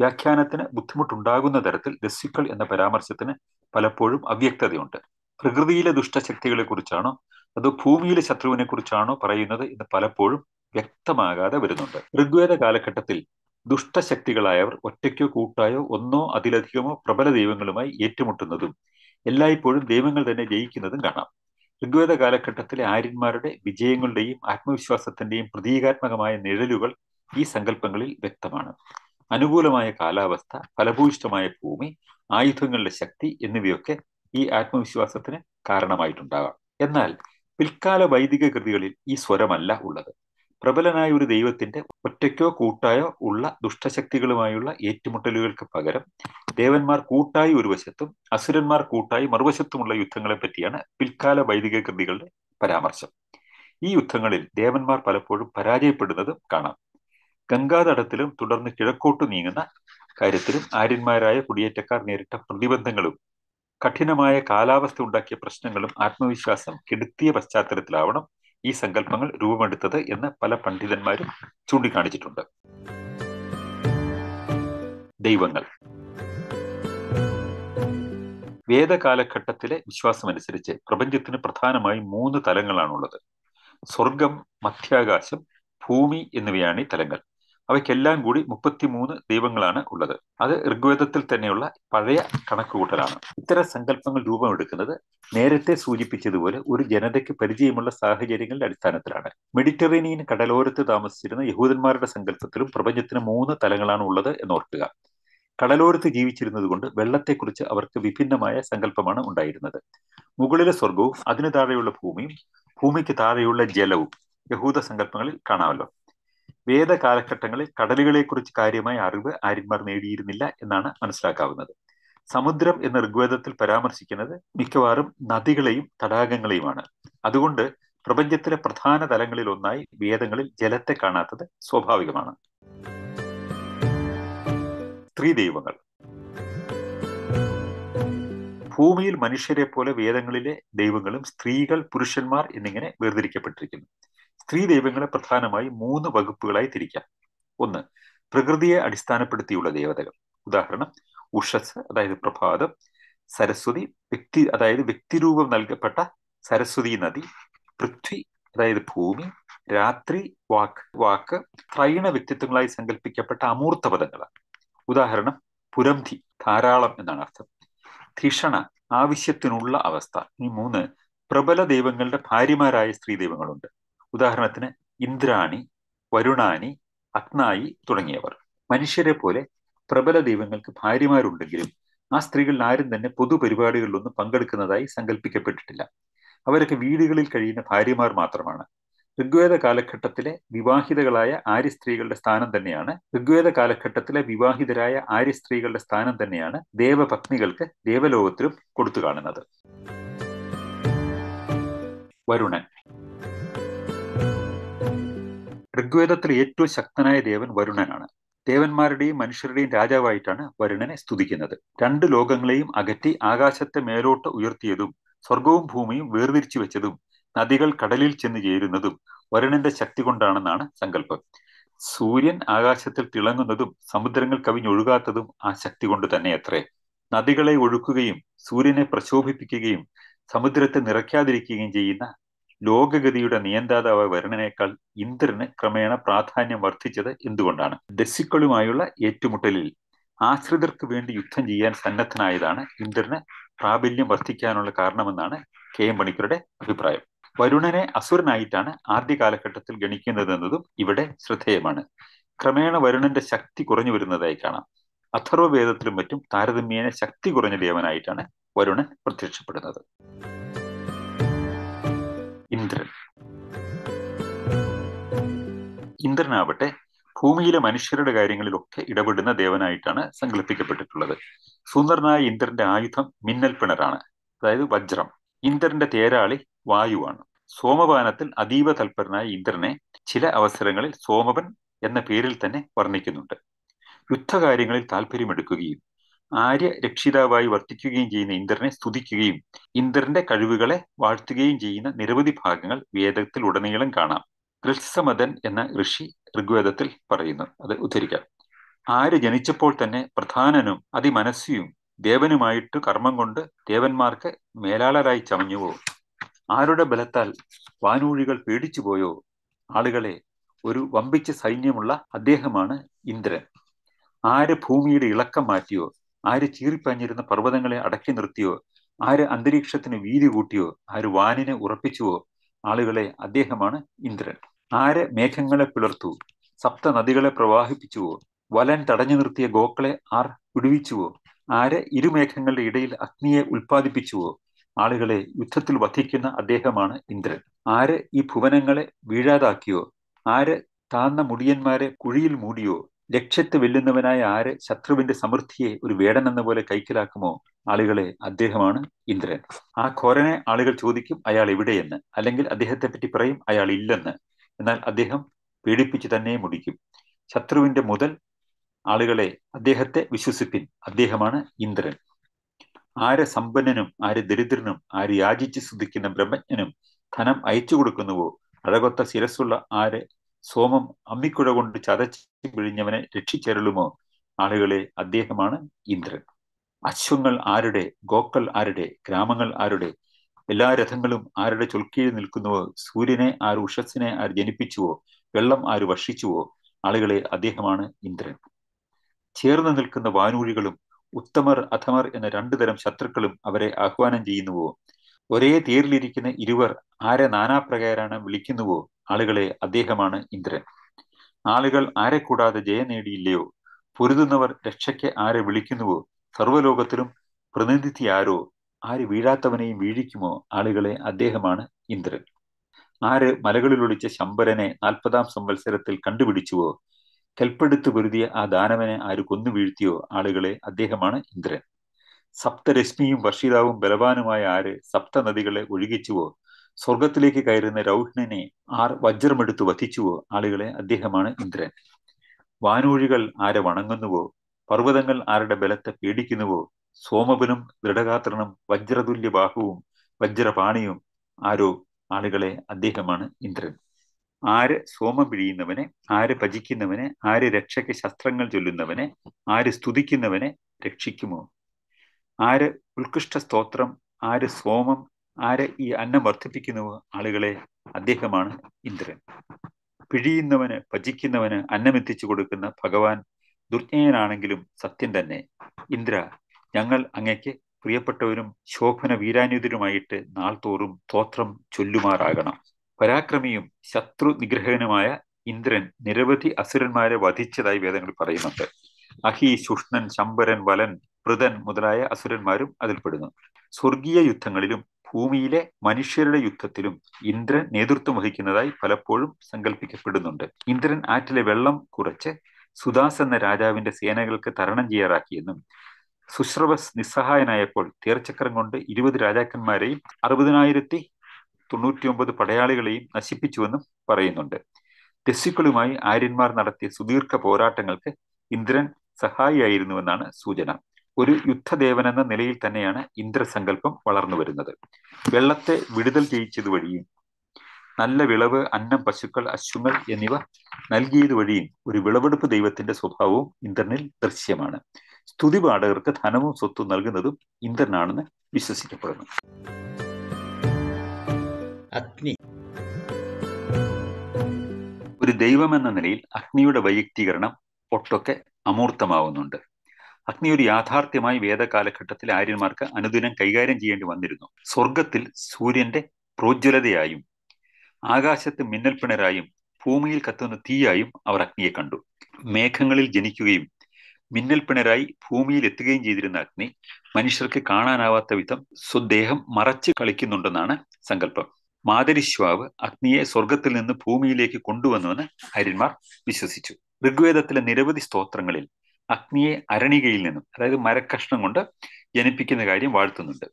A: വ്യാഖ്യാനത്തിന് ബുദ്ധിമുട്ടുണ്ടാകുന്ന തരത്തിൽ ദസ്യുക്കൾ എന്ന പരാമർശത്തിന് പലപ്പോഴും അവ്യക്തതയുണ്ട് പ്രകൃതിയിലെ ദുഷ്ടശക്തികളെ കുറിച്ചാണോ അതോ ഭൂമിയിലെ ശത്രുവിനെ കുറിച്ചാണോ പറയുന്നത് എന്ന് പലപ്പോഴും വ്യക്തമാകാതെ വരുന്നുണ്ട് ഋഗ്വേദ കാലഘട്ടത്തിൽ ദുഷ്ടശക്തികളായവർ ഒറ്റയ്ക്കോ കൂട്ടായോ ഒന്നോ അതിലധികമോ പ്രബല ദൈവങ്ങളുമായി ഏറ്റുമുട്ടുന്നതും എല്ലായ്പ്പോഴും ദൈവങ്ങൾ തന്നെ ജയിക്കുന്നതും കാണാം ഋഗ്വേദ കാലഘട്ടത്തിലെ ആര്യന്മാരുടെ വിജയങ്ങളുടെയും ആത്മവിശ്വാസത്തിന്റെയും പ്രതീകാത്മകമായ നിഴലുകൾ ഈ സങ്കല്പങ്ങളിൽ വ്യക്തമാണ് അനുകൂലമായ കാലാവസ്ഥ ഫലഭൂയിഷ്ഠമായ ഭൂമി ആയുധങ്ങളുടെ ശക്തി എന്നിവയൊക്കെ ഈ ആത്മവിശ്വാസത്തിന് കാരണമായിട്ടുണ്ടാകാം എന്നാൽ പിൽക്കാല വൈദിക കൃതികളിൽ ഈ സ്വരമല്ല ഉള്ളത് പ്രബലനായ ഒരു ദൈവത്തിന്റെ ഒറ്റയ്ക്കോ കൂട്ടായോ ഉള്ള ദുഷ്ടശക്തികളുമായുള്ള ഏറ്റുമുട്ടലുകൾക്ക് പകരം ദേവന്മാർ കൂട്ടായി ഒരു വശത്തും അസുരന്മാർ കൂട്ടായി മറുവശത്തുമുള്ള യുദ്ധങ്ങളെ പറ്റിയാണ് പിൽക്കാല വൈദിക കൃതികളുടെ പരാമർശം ഈ യുദ്ധങ്ങളിൽ ദേവന്മാർ പലപ്പോഴും പരാജയപ്പെടുന്നതും കാണാം ഗംഗാതടത്തിലും തുടർന്ന് കിഴക്കോട്ട് നീങ്ങുന്ന കാര്യത്തിലും ആര്യന്മാരായ കുടിയേറ്റക്കാർ നേരിട്ട പ്രതിബന്ധങ്ങളും കഠിനമായ കാലാവസ്ഥ ഉണ്ടാക്കിയ പ്രശ്നങ്ങളും ആത്മവിശ്വാസം കെടുത്തിയ പശ്ചാത്തലത്തിലാവണം ഈ സങ്കല്പങ്ങൾ രൂപമെടുത്തത് എന്ന് പല പണ്ഡിതന്മാരും ചൂണ്ടിക്കാണിച്ചിട്ടുണ്ട് ദൈവങ്ങൾ വേദകാലഘട്ടത്തിലെ വിശ്വാസമനുസരിച്ച് പ്രപഞ്ചത്തിന് പ്രധാനമായി മൂന്ന് തലങ്ങളാണുള്ളത് സ്വർഗം മധ്യാകാശം ഭൂമി എന്നിവയാണ് ഈ തലങ്ങൾ അവയ്ക്കെല്ലാം കൂടി മുപ്പത്തിമൂന്ന് ദൈവങ്ങളാണ് ഉള്ളത് അത് ഋഗ്വേദത്തിൽ തന്നെയുള്ള പഴയ കണക്കുകൂട്ടലാണ് ഇത്തരം സങ്കല്പങ്ങൾ രൂപമെടുക്കുന്നത് നേരത്തെ സൂചിപ്പിച്ചതുപോലെ ഒരു ജനതയ്ക്ക് പരിചയമുള്ള സാഹചര്യങ്ങളുടെ അടിസ്ഥാനത്തിലാണ് മെഡിറ്ററേനിയൻ കടലോരത്ത് താമസിച്ചിരുന്ന യഹൂദന്മാരുടെ സങ്കല്പത്തിലും പ്രപഞ്ചത്തിന് മൂന്ന് തലങ്ങളാണ് ഉള്ളത് എന്നോർക്കുക കടലോരത്ത് ജീവിച്ചിരുന്നത് കൊണ്ട് വെള്ളത്തെക്കുറിച്ച് അവർക്ക് വിഭിന്നമായ സങ്കല്പമാണ് ഉണ്ടായിരുന്നത് മുകളിലെ സ്വർഗവും അതിനു താഴെയുള്ള ഭൂമിയും ഭൂമിക്ക് താഴെയുള്ള ജലവും യഹൂദ സങ്കല്പങ്ങളിൽ കാണാമല്ലോ വേദകാലഘട്ടങ്ങളിൽ കടലുകളെക്കുറിച്ച് കാര്യമായ അറിവ് ആര്യന്മാർ നേടിയിരുന്നില്ല എന്നാണ് മനസ്സിലാക്കാവുന്നത് സമുദ്രം എന്ന ഋഗ്വേദത്തിൽ പരാമർശിക്കുന്നത് മിക്കവാറും നദികളെയും തടാകങ്ങളെയുമാണ് അതുകൊണ്ട് പ്രപഞ്ചത്തിലെ പ്രധാന തലങ്ങളിൽ ഒന്നായി വേദങ്ങളിൽ ജലത്തെ കാണാത്തത് സ്വാഭാവികമാണ് സ്ത്രീദൈവങ്ങൾ ഭൂമിയിൽ മനുഷ്യരെ പോലെ വേദങ്ങളിലെ ദൈവങ്ങളും സ്ത്രീകൾ പുരുഷന്മാർ എന്നിങ്ങനെ വേർതിരിക്കപ്പെട്ടിരിക്കുന്നു സ്ത്രീ ദൈവങ്ങളെ പ്രധാനമായി മൂന്ന് വകുപ്പുകളായി തിരിക്കാം ഒന്ന് പ്രകൃതിയെ അടിസ്ഥാനപ്പെടുത്തിയുള്ള ദേവതകൾ ഉദാഹരണം ഉഷസ് അതായത് പ്രഭാതം സരസ്വതി വ്യക്തി അതായത് വ്യക്തിരൂപം നൽകപ്പെട്ട സരസ്വതി നദി പൃഥ്വി അതായത് ഭൂമി രാത്രി വാക്ക് വാക്ക് ത്രൈണ വ്യക്തിത്വങ്ങളായി സങ്കല്പിക്കപ്പെട്ട അമൂർത്ത പദങ്ങളാണ് ഉദാഹരണം പുരംധി ധാരാളം എന്നാണ് അർത്ഥം ധിഷണ ആവശ്യത്തിനുള്ള അവസ്ഥ ഈ മൂന്ന് പ്രബല ദൈവങ്ങളുടെ ഭാര്യമാരായ സ്ത്രീ ദൈവങ്ങളുണ്ട് ഉദാഹരണത്തിന് ഇന്ദ്രാണി വരുണാനി അഗ്നായി തുടങ്ങിയവർ മനുഷ്യരെ പോലെ പ്രബല ദൈവങ്ങൾക്ക് ഭാര്യമാരുണ്ടെങ്കിലും ആ സ്ത്രീകളിൽ ആരും തന്നെ പൊതുപരിപാടികളിലൊന്നും പങ്കെടുക്കുന്നതായി സങ്കല്പിക്കപ്പെട്ടിട്ടില്ല അവരൊക്കെ വീടുകളിൽ കഴിയുന്ന ഭാര്യമാർ മാത്രമാണ് ഋഗ്വേദ കാലഘട്ടത്തിലെ വിവാഹിതകളായ ആര്യ സ്ത്രീകളുടെ സ്ഥാനം തന്നെയാണ് ഋഗ്വേദ കാലഘട്ടത്തിലെ വിവാഹിതരായ ആര്യ സ്ത്രീകളുടെ സ്ഥാനം തന്നെയാണ് ദേവപത്നികൾക്ക് ദേവലോകത്തിലും കൊടുത്തു കാണുന്നത് വരുണൻ ഋഗ്വേദത്തിൽ ഏറ്റവും ശക്തനായ ദേവൻ വരുണനാണ് ദേവന്മാരുടെയും മനുഷ്യരുടെയും രാജാവായിട്ടാണ് വരുണനെ സ്തുതിക്കുന്നത് രണ്ട് ലോകങ്ങളെയും അകറ്റി ആകാശത്തെ മേലോട്ട് ഉയർത്തിയതും സ്വർഗവും ഭൂമിയും വേർതിരിച്ചു വെച്ചതും നദികൾ കടലിൽ ചെന്ന് ചേരുന്നതും വരുണന്റെ ശക്തി കൊണ്ടാണെന്നാണ് സങ്കല്പം സൂര്യൻ ആകാശത്തിൽ തിളങ്ങുന്നതും സമുദ്രങ്ങൾ കവിഞ്ഞൊഴുകാത്തതും ആ ശക്തി കൊണ്ട് തന്നെ അത്രേ നദികളെ ഒഴുക്കുകയും സൂര്യനെ പ്രശോഭിപ്പിക്കുകയും സമുദ്രത്തെ നിറയ്ക്കാതിരിക്കുകയും ചെയ്യുന്ന ലോകഗതിയുടെ നിയന്താതാവ് വരുണനേക്കാൾ ഇന്ദ്രന് ക്രമേണ പ്രാധാന്യം വർദ്ധിച്ചത് എന്തുകൊണ്ടാണ് ദസ്യുക്കളുമായുള്ള ഏറ്റുമുട്ടലിൽ ആശ്രിതർക്ക് വേണ്ടി യുദ്ധം ചെയ്യാൻ സന്നദ്ധനായതാണ് ഇന്ദ്രന് പ്രാബല്യം വർദ്ധിക്കാനുള്ള കാരണമെന്നാണ് കെ എം പണിക്കരുടെ അഭിപ്രായം വരുണനെ അസുരനായിട്ടാണ് ആദ്യ കാലഘട്ടത്തിൽ ഗണിക്കുന്നതെന്നതും ഇവിടെ ശ്രദ്ധേയമാണ് ക്രമേണ വരുണന്റെ ശക്തി കുറഞ്ഞു വരുന്നതായി കാണാം അഥർവവേദത്തിലും മറ്റും താരതമ്യേന ശക്തി കുറഞ്ഞ ദേവനായിട്ടാണ് വരുണൻ പ്രത്യക്ഷപ്പെടുന്നത് ഇന്ദ്രനാവട്ടെ ഭൂമിയിലെ മനുഷ്യരുടെ കാര്യങ്ങളിലൊക്കെ ഇടപെടുന്ന ദേവനായിട്ടാണ് സങ്കല്പിക്കപ്പെട്ടിട്ടുള്ളത് സുന്ദരനായ ഇന്ദ്രന്റെ ആയുധം മിന്നൽ പിണറാണ് അതായത് വജ്രം ഇന്ദ്രന്റെ തേരാളി വായുവാണ് സോമപാനത്തിൽ അതീവ തൽപരനായ ഇന്ദ്രനെ ചില അവസരങ്ങളിൽ സോമപൻ എന്ന പേരിൽ തന്നെ വർണ്ണിക്കുന്നുണ്ട് യുദ്ധകാര്യങ്ങളിൽ താല്പര്യമെടുക്കുകയും ആര്യ രക്ഷിതാവായി വർത്തിക്കുകയും ചെയ്യുന്ന ഇന്ദ്രനെ സ്തുതിക്കുകയും ഇന്ദ്രന്റെ കഴിവുകളെ വാഴ്ത്തുകയും ചെയ്യുന്ന നിരവധി ഭാഗങ്ങൾ വേദത്തിൽ ഉടനീളം കാണാം ഋത്സമതൻ എന്ന ഋഷി ഋഗ്വേദത്തിൽ പറയുന്നു അത് ഉദ്ധരിക്കാം ആര് ജനിച്ചപ്പോൾ തന്നെ പ്രധാനനും അതിമനസ്സിയും ദേവനുമായിട്ട് കർമ്മം കൊണ്ട് ദേവന്മാർക്ക് മേലാളരായി ചമഞ്ഞുവോ ആരുടെ ബലത്താൽ വാനൂഴികൾ പേടിച്ചു പോയോ ആളുകളെ ഒരു വമ്പിച്ച സൈന്യമുള്ള അദ്ദേഹമാണ് ഇന്ദ്രൻ ആര് ഭൂമിയുടെ ഇളക്കം മാറ്റിയോ ആര് ചീറിപ്പഞ്ഞിരുന്ന പർവ്വതങ്ങളെ അടക്കി നിർത്തിയോ ആര് അന്തരീക്ഷത്തിന് വീതി കൂട്ടിയോ ആര് വാനിനെ ഉറപ്പിച്ചുവോ ആളുകളെ അദ്ദേഹമാണ് ഇന്ദ്രൻ ആര് മേഘങ്ങളെ പിളർത്തു സപ്ത നദികളെ പ്രവാഹിപ്പിച്ചുവോ വലൻ തടഞ്ഞു നിർത്തിയ ഗോക്കളെ ആർ പിടിവിച്ചുവോ ആര് ഇരുമേഘങ്ങളുടെ ഇടയിൽ അഗ്നിയെ ഉൽപ്പാദിപ്പിച്ചുവോ ആളുകളെ യുദ്ധത്തിൽ വധിക്കുന്ന അദ്ദേഹമാണ് ഇന്ദ്രൻ ആര് ഈ ഭുവനങ്ങളെ വീഴാതാക്കിയോ ആര് താന്ന മുടിയന്മാരെ കുഴിയിൽ മൂടിയോ ലക്ഷ്യത്ത് വെല്ലുന്നവനായ ആര് ശത്രുവിന്റെ സമൃദ്ധിയെ ഒരു വേടനെന്ന പോലെ കൈക്കലാക്കുമോ ആളുകളെ അദ്ദേഹമാണ് ഇന്ദ്രൻ ആ ഘോരനെ ആളുകൾ ചോദിക്കും അയാൾ എവിടെയെന്ന് അല്ലെങ്കിൽ അദ്ദേഹത്തെ പറ്റി പറയും അയാൾ ഇല്ലെന്ന് എന്നാൽ അദ്ദേഹം പീഡിപ്പിച്ച് തന്നെ മുടിക്കും ശത്രുവിന്റെ മുതൽ ആളുകളെ അദ്ദേഹത്തെ വിശ്വസിപ്പിൻ അദ്ദേഹമാണ് ഇന്ദ്രൻ ആര് സമ്പന്നനും ആര് ദരിദ്രനും ആര് യാചിച്ച് സ്തുതിക്കുന്ന ബ്രഹ്മജ്ഞനും ധനം അയച്ചു കൊടുക്കുന്നുവോ അഴകൊത്ത ശിരസ്സുള്ള ആര് സോമം അമ്മിക്കുഴ കൊണ്ട് ചതച്ച് പിഴിഞ്ഞവനെ രക്ഷിച്ചരുളുമോ ആളുകളെ അദ്ദേഹമാണ് ഇന്ദ്രൻ അശ്വങ്ങൾ ആരുടെ ഗോക്കൾ ആരുടെ ഗ്രാമങ്ങൾ ആരുടെ എല്ലാ രഥങ്ങളും ആരുടെ ചൊൽക്കീഴിൽ നിൽക്കുന്നുവോ സൂര്യനെ ആര് ഉഷസ്സിനെ ആര് ജനിപ്പിച്ചുവോ വെള്ളം ആര് വർഷിച്ചുവോ ആളുകളെ അദ്ദേഹമാണ് ഇന്ദ്രൻ ചേർന്ന് നിൽക്കുന്ന വാനൂഴികളും ഉത്തമർ അഥമർ എന്ന രണ്ടു തരം ശത്രുക്കളും അവരെ ആഹ്വാനം ചെയ്യുന്നുവോ ഒരേ തേരിലിരിക്കുന്ന ഇരുവർ ആരെ നാനാപ്രകാരാണ് വിളിക്കുന്നുവോ ആളുകളെ അദ്ദേഹമാണ് ഇന്ദ്രൻ ആളുകൾ ആരെ കൂടാതെ ജയം നേടിയില്ലയോ പൊരുതുന്നവർ രക്ഷയ്ക്ക് ആരെ വിളിക്കുന്നുവോ സർവ്വലോകത്തിലും പ്രതിനിധി ആരോ ആര് വീഴാത്തവനെയും വീഴിക്കുമോ ആളുകളെ അദ്ദേഹമാണ് ഇന്ദ്രൻ ആര് മലകളിൽ ഒളിച്ച ശമ്പരനെ നാൽപ്പതാം സംവത്സരത്തിൽ കണ്ടുപിടിച്ചുവോ കൽപ്പെടുത്ത് പൊരുതിയ ആ ദാനവനെ ആര് കൊന്നു വീഴ്ത്തിയോ ആളുകളെ അദ്ദേഹമാണ് ഇന്ദ്രൻ സപ്തരശ്മിയും വർഷിതാവും ബലവാനുമായ ആര് സപ്തനദികളെ ഒഴുകിച്ചുവോ സ്വർഗത്തിലേക്ക് കയറുന്ന രൗഹിണനെ ആർ വജ്രമെടുത്തു വധിച്ചുവോ ആളുകളെ അദ്ദേഹമാണ് ഇന്ദ്രൻ വാനൂഴികൾ ആരെ വണങ്ങുന്നുവോ പർവ്വതങ്ങൾ ആരുടെ ബലത്തെ പേടിക്കുന്നുവോ സോമപനും ദൃഢഗാത്രനും വജ്രതുല്യ ബാഹുവും വജ്രപാണിയും ആരോ ആളുകളെ അദ്ദേഹമാണ് ഇന്ദ്രൻ ആര് സോമം പിഴിയുന്നവനെ ആര് ഭജിക്കുന്നവനെ ആര് രക്ഷയ്ക്ക് ശസ്ത്രങ്ങൾ ചൊല്ലുന്നവനെ ആര് സ്തുതിക്കുന്നവനെ രക്ഷിക്കുമോ ആര് ഉത്കൃഷ്ട സ്തോത്രം ആര് സോമം ആര് ഈ അന്നം വർദ്ധിപ്പിക്കുന്നുവോ ആളുകളെ അദ്ദേഹമാണ് ഇന്ദ്രൻ പിഴിയുന്നവന് ഭജിക്കുന്നവന് അന്നമെത്തിച്ചു കൊടുക്കുന്ന ഭഗവാൻ ദുർജ്ഞയനാണെങ്കിലും സത്യം തന്നെ ഇന്ദ്ര ഞങ്ങൾ അങ്ങയ്ക്ക് പ്രിയപ്പെട്ടവരും ശോഭന വീരാനുതരുമായിട്ട് നാൾതോറും തോത്രം ചൊല്ലുമാറാകണം പരാക്രമിയും ശത്രു നിഗ്രഹനുമായ ഇന്ദ്രൻ നിരവധി അസുരന്മാരെ വധിച്ചതായി വേദങ്ങൾ പറയുന്നുണ്ട് അഹി ശുഷ്ണൻ ശമ്പരൻ വലൻ പൃതൻ മുതലായ അസുരന്മാരും അതിൽപ്പെടുന്നു സ്വർഗീയ യുദ്ധങ്ങളിലും ഭൂമിയിലെ മനുഷ്യരുടെ യുദ്ധത്തിലും ഇന്ദ്രൻ നേതൃത്വം വഹിക്കുന്നതായി പലപ്പോഴും സങ്കല്പിക്കപ്പെടുന്നുണ്ട് ഇന്ദ്രൻ ആറ്റിലെ വെള്ളം കുറച്ച് സുദാസ് എന്ന രാജാവിന്റെ സേനകൾക്ക് തരണം ചെയ്യാറാക്കിയെന്നും സുശ്രവസ് നിസ്സഹായനായപ്പോൾ തീർച്ചക്രം കൊണ്ട് ഇരുപത് രാജാക്കന്മാരെയും അറുപതിനായിരത്തി തൊണ്ണൂറ്റിയൊമ്പത് പടയാളികളെയും നശിപ്പിച്ചുവെന്നും പറയുന്നുണ്ട് ദസ്യുക്കളുമായി ആര്യന്മാർ നടത്തിയ സുദീർഘ പോരാട്ടങ്ങൾക്ക് ഇന്ദ്രൻ സഹായിയായിരുന്നുവെന്നാണ് സൂചന ഒരു യുദ്ധദേവനെന്ന നിലയിൽ തന്നെയാണ് ഇന്ദ്രസങ്കല്പം വളർന്നു വരുന്നത് വെള്ളത്തെ വിടുതൽ ചെയ്യിച്ചതുവഴിയും നല്ല വിളവ് അന്നം പശുക്കൾ അശ്വങ്ങൾ എന്നിവ നൽകിയതുവഴിയും ഒരു വിളവെടുപ്പ് ദൈവത്തിന്റെ സ്വഭാവവും ഇന്ദ്രനിൽ ദൃശ്യമാണ് സ്തുതിപാഠകർക്ക് ധനവും സ്വത്തും നൽകുന്നതും ഇന്ദ്രനാണെന്ന് വിശ്വസിക്കപ്പെടുന്നു അഗ്നി ഒരു ദൈവമെന്ന നിലയിൽ അഗ്നിയുടെ വൈയക്തീകരണം ഒട്ടൊക്കെ അമൂർത്തമാവുന്നുണ്ട് അഗ്നി ഒരു യാഥാർത്ഥ്യമായി വേദകാലഘട്ടത്തിൽ ആര്യന്മാർക്ക് അനുദിനം കൈകാര്യം ചെയ്യേണ്ടി വന്നിരുന്നു സ്വർഗത്തിൽ സൂര്യന്റെ പ്രോജ്വലതയായും ആകാശത്ത് മിന്നൽപ്പിണരായും ഭൂമിയിൽ കത്തുന്ന തീയായും അവർ അഗ്നിയെ കണ്ടു മേഘങ്ങളിൽ ജനിക്കുകയും മിന്നൽ പിണരായി ഭൂമിയിൽ എത്തുകയും ചെയ്തിരുന്ന അഗ്നി മനുഷ്യർക്ക് കാണാനാവാത്ത വിധം സ്വദേഹം മറച്ച് കളിക്കുന്നുണ്ടെന്നാണ് സങ്കല്പം മാതരിശ്വാവ് അഗ്നിയെ സ്വർഗത്തിൽ നിന്ന് ഭൂമിയിലേക്ക് കൊണ്ടുവന്നുവെന്ന് ഹരിന്മാർ വിശ്വസിച്ചു ഋഗ്വേദത്തിലെ നിരവധി സ്തോത്രങ്ങളിൽ അഗ്നിയെ അരണികയിൽ നിന്നും അതായത് മരക്കഷ്ണം കൊണ്ട് ജനിപ്പിക്കുന്ന കാര്യം വാഴ്ത്തുന്നുണ്ട്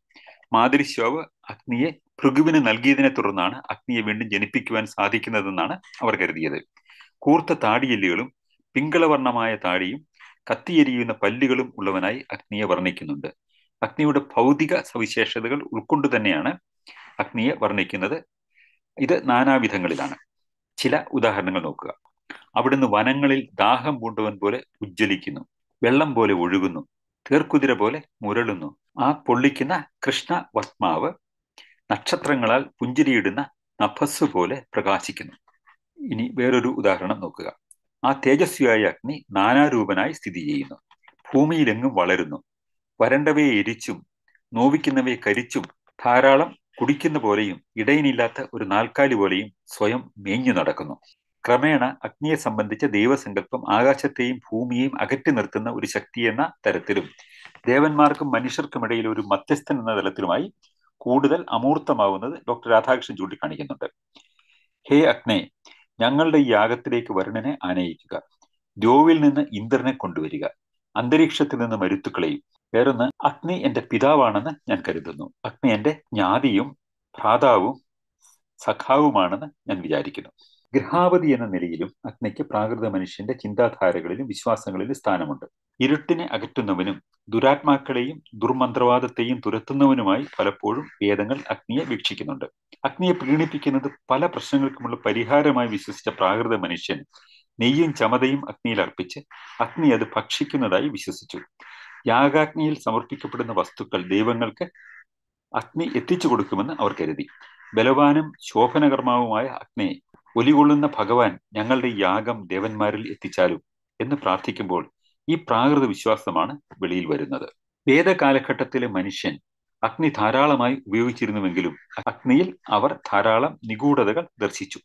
A: മാതിരിശ്വാവ് അഗ്നിയെ ഭൃഗുവിന് നൽകിയതിനെ തുടർന്നാണ് അഗ്നിയെ വീണ്ടും ജനിപ്പിക്കുവാൻ സാധിക്കുന്നതെന്നാണ് അവർ കരുതിയത് കൂർത്ത താടിയെല്ലുകളും പിങ്കളവർണമായ താടിയും കത്തിയെരിയുന്ന പല്ലുകളും ഉള്ളവനായി അഗ്നിയെ വർണ്ണിക്കുന്നുണ്ട് അഗ്നിയുടെ ഭൗതിക സവിശേഷതകൾ ഉൾക്കൊണ്ടു തന്നെയാണ് അഗ്നിയെ വർണ്ണിക്കുന്നത് ഇത് നാനാവിധങ്ങളിലാണ് ചില ഉദാഹരണങ്ങൾ നോക്കുക അവിടുന്ന് വനങ്ങളിൽ ദാഹം പൂണ്ടവൻ പോലെ ഉജ്ജ്വലിക്കുന്നു വെള്ളം പോലെ ഒഴുകുന്നു തീർക്കുതിര പോലെ മുരളുന്നു ആ പൊള്ളിക്കുന്ന കൃഷ്ണ വസ്മാവ് നക്ഷത്രങ്ങളാൽ പുഞ്ചിരിയിടുന്ന നഫസ് പോലെ പ്രകാശിക്കുന്നു ഇനി വേറൊരു ഉദാഹരണം നോക്കുക ആ തേജസ്വിയായ അഗ്നി നാനാരൂപനായി സ്ഥിതി ചെയ്യുന്നു ഭൂമിയിലെങ്ങും വളരുന്നു വരണ്ടവയെ എരിച്ചും നോവിക്കുന്നവയെ കരിച്ചും ധാരാളം കുടിക്കുന്ന പോലെയും ഇടയിനില്ലാത്ത ഒരു നാൽക്കാലി പോലെയും സ്വയം മേഞ്ഞു നടക്കുന്നു ക്രമേണ അഗ്നിയെ സംബന്ധിച്ച ദൈവസങ്കല്പം ആകാശത്തെയും ഭൂമിയെയും അകറ്റി നിർത്തുന്ന ഒരു ശക്തി എന്ന തരത്തിലും ദേവന്മാർക്കും മനുഷ്യർക്കുമിടയിൽ ഒരു മധ്യസ്ഥൻ എന്ന തലത്തിലുമായി കൂടുതൽ അമൂർത്തമാവുന്നത് ഡോക്ടർ രാധാകൃഷ്ണൻ ചൂണ്ടിക്കാണിക്കുന്നുണ്ട് ഹേ അഗ്നേ ഞങ്ങളുടെ ഈ യാഗത്തിലേക്ക് വരുണനെ ആനയിക്കുക ദ്യോവിൽ നിന്ന് ഇന്ദ്രനെ കൊണ്ടുവരിക അന്തരീക്ഷത്തിൽ നിന്ന് മരുത്തുക്കളെയും വേറൊന്ന് അഗ്നി എന്റെ പിതാവാണെന്ന് ഞാൻ കരുതുന്നു അഗ്നി എന്റെ ജ്ഞാതിയും ഭ്രാതാവും സഖാവുമാണെന്ന് ഞാൻ വിചാരിക്കുന്നു ഗൃഹാവതി എന്ന നിലയിലും അഗ്നിക്ക് പ്രാകൃത മനുഷ്യന്റെ ചിന്താധാരകളിലും വിശ്വാസങ്ങളിലും സ്ഥാനമുണ്ട് ഇരുട്ടിനെ അകറ്റുന്നവനും ദുരാത്മാക്കളെയും ദുർമന്ത്രവാദത്തെയും തുരത്തുന്നവനുമായി പലപ്പോഴും വേദങ്ങൾ അഗ്നിയെ വീക്ഷിക്കുന്നുണ്ട് അഗ്നിയെ പ്രീണിപ്പിക്കുന്നത് പല പ്രശ്നങ്ങൾക്കുമുള്ള പരിഹാരമായി വിശ്വസിച്ച പ്രാകൃത മനുഷ്യൻ നെയ്യും ചമതയും അഗ്നിയിൽ അർപ്പിച്ച് അഗ്നി അത് ഭക്ഷിക്കുന്നതായി വിശ്വസിച്ചു യാഗാഗ്നിയിൽ സമർപ്പിക്കപ്പെടുന്ന വസ്തുക്കൾ ദൈവങ്ങൾക്ക് അഗ്നി എത്തിച്ചു കൊടുക്കുമെന്ന് അവർ കരുതി ബലവാനും ശോഭനകർമാവുമായ അഗ്നിയെ ഒലികൊള്ളുന്ന ഭഗവാൻ ഞങ്ങളുടെ യാഗം ദേവന്മാരിൽ എത്തിച്ചാലും എന്ന് പ്രാർത്ഥിക്കുമ്പോൾ ഈ പ്രാകൃത വിശ്വാസമാണ് വെളിയിൽ വരുന്നത് വേദകാലഘട്ടത്തിലെ മനുഷ്യൻ അഗ്നി ധാരാളമായി ഉപയോഗിച്ചിരുന്നുവെങ്കിലും അഗ്നിയിൽ അവർ ധാരാളം നിഗൂഢതകൾ ദർശിച്ചു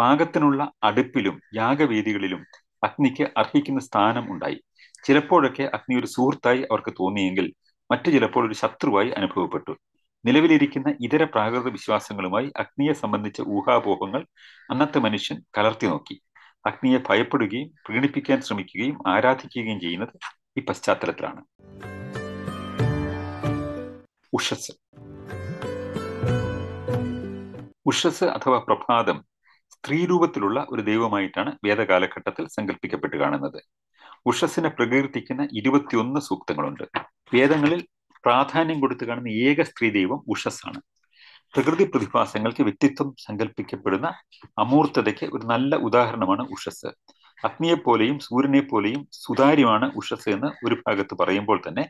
A: പാകത്തിനുള്ള അടുപ്പിലും യാഗവേദികളിലും അഗ്നിക്ക് അർഹിക്കുന്ന സ്ഥാനം ഉണ്ടായി ചിലപ്പോഴൊക്കെ അഗ്നി ഒരു സുഹൃത്തായി അവർക്ക് തോന്നിയെങ്കിൽ മറ്റു ചിലപ്പോൾ ഒരു ശത്രുവായി അനുഭവപ്പെട്ടു നിലവിലിരിക്കുന്ന ഇതര പ്രാകൃത വിശ്വാസങ്ങളുമായി അഗ്നിയെ സംബന്ധിച്ച ഊഹാപോഹങ്ങൾ അന്നത്തെ മനുഷ്യൻ കലർത്തി നോക്കി അഗ്നിയെ ഭയപ്പെടുകയും പ്രീണിപ്പിക്കാൻ ശ്രമിക്കുകയും ആരാധിക്കുകയും ചെയ്യുന്നത് ഈ പശ്ചാത്തലത്തിലാണ് ഉഷസ് ഉഷസ് അഥവാ പ്രഭാതം സ്ത്രീരൂപത്തിലുള്ള ഒരു ദൈവമായിട്ടാണ് വേദകാലഘട്ടത്തിൽ സങ്കല്പിക്കപ്പെട്ട് കാണുന്നത് ഉഷസ്സിനെ പ്രകീർത്തിക്കുന്ന ഇരുപത്തിയൊന്ന് സൂക്തങ്ങളുണ്ട് വേദങ്ങളിൽ പ്രാധാന്യം കൊടുത്തു കാണുന്ന ഏക സ്ത്രീ ദൈവം ഉഷസ്സാണ് പ്രകൃതി പ്രതിഭാസങ്ങൾക്ക് വ്യക്തിത്വം സങ്കല്പിക്കപ്പെടുന്ന അമൂർത്തതയ്ക്ക് ഒരു നല്ല ഉദാഹരണമാണ് ഉഷസ് അഗ്നിയെപ്പോലെയും പോലെയും സുതാര്യമാണ് ഉഷസ് എന്ന് ഒരു ഭാഗത്ത് പറയുമ്പോൾ തന്നെ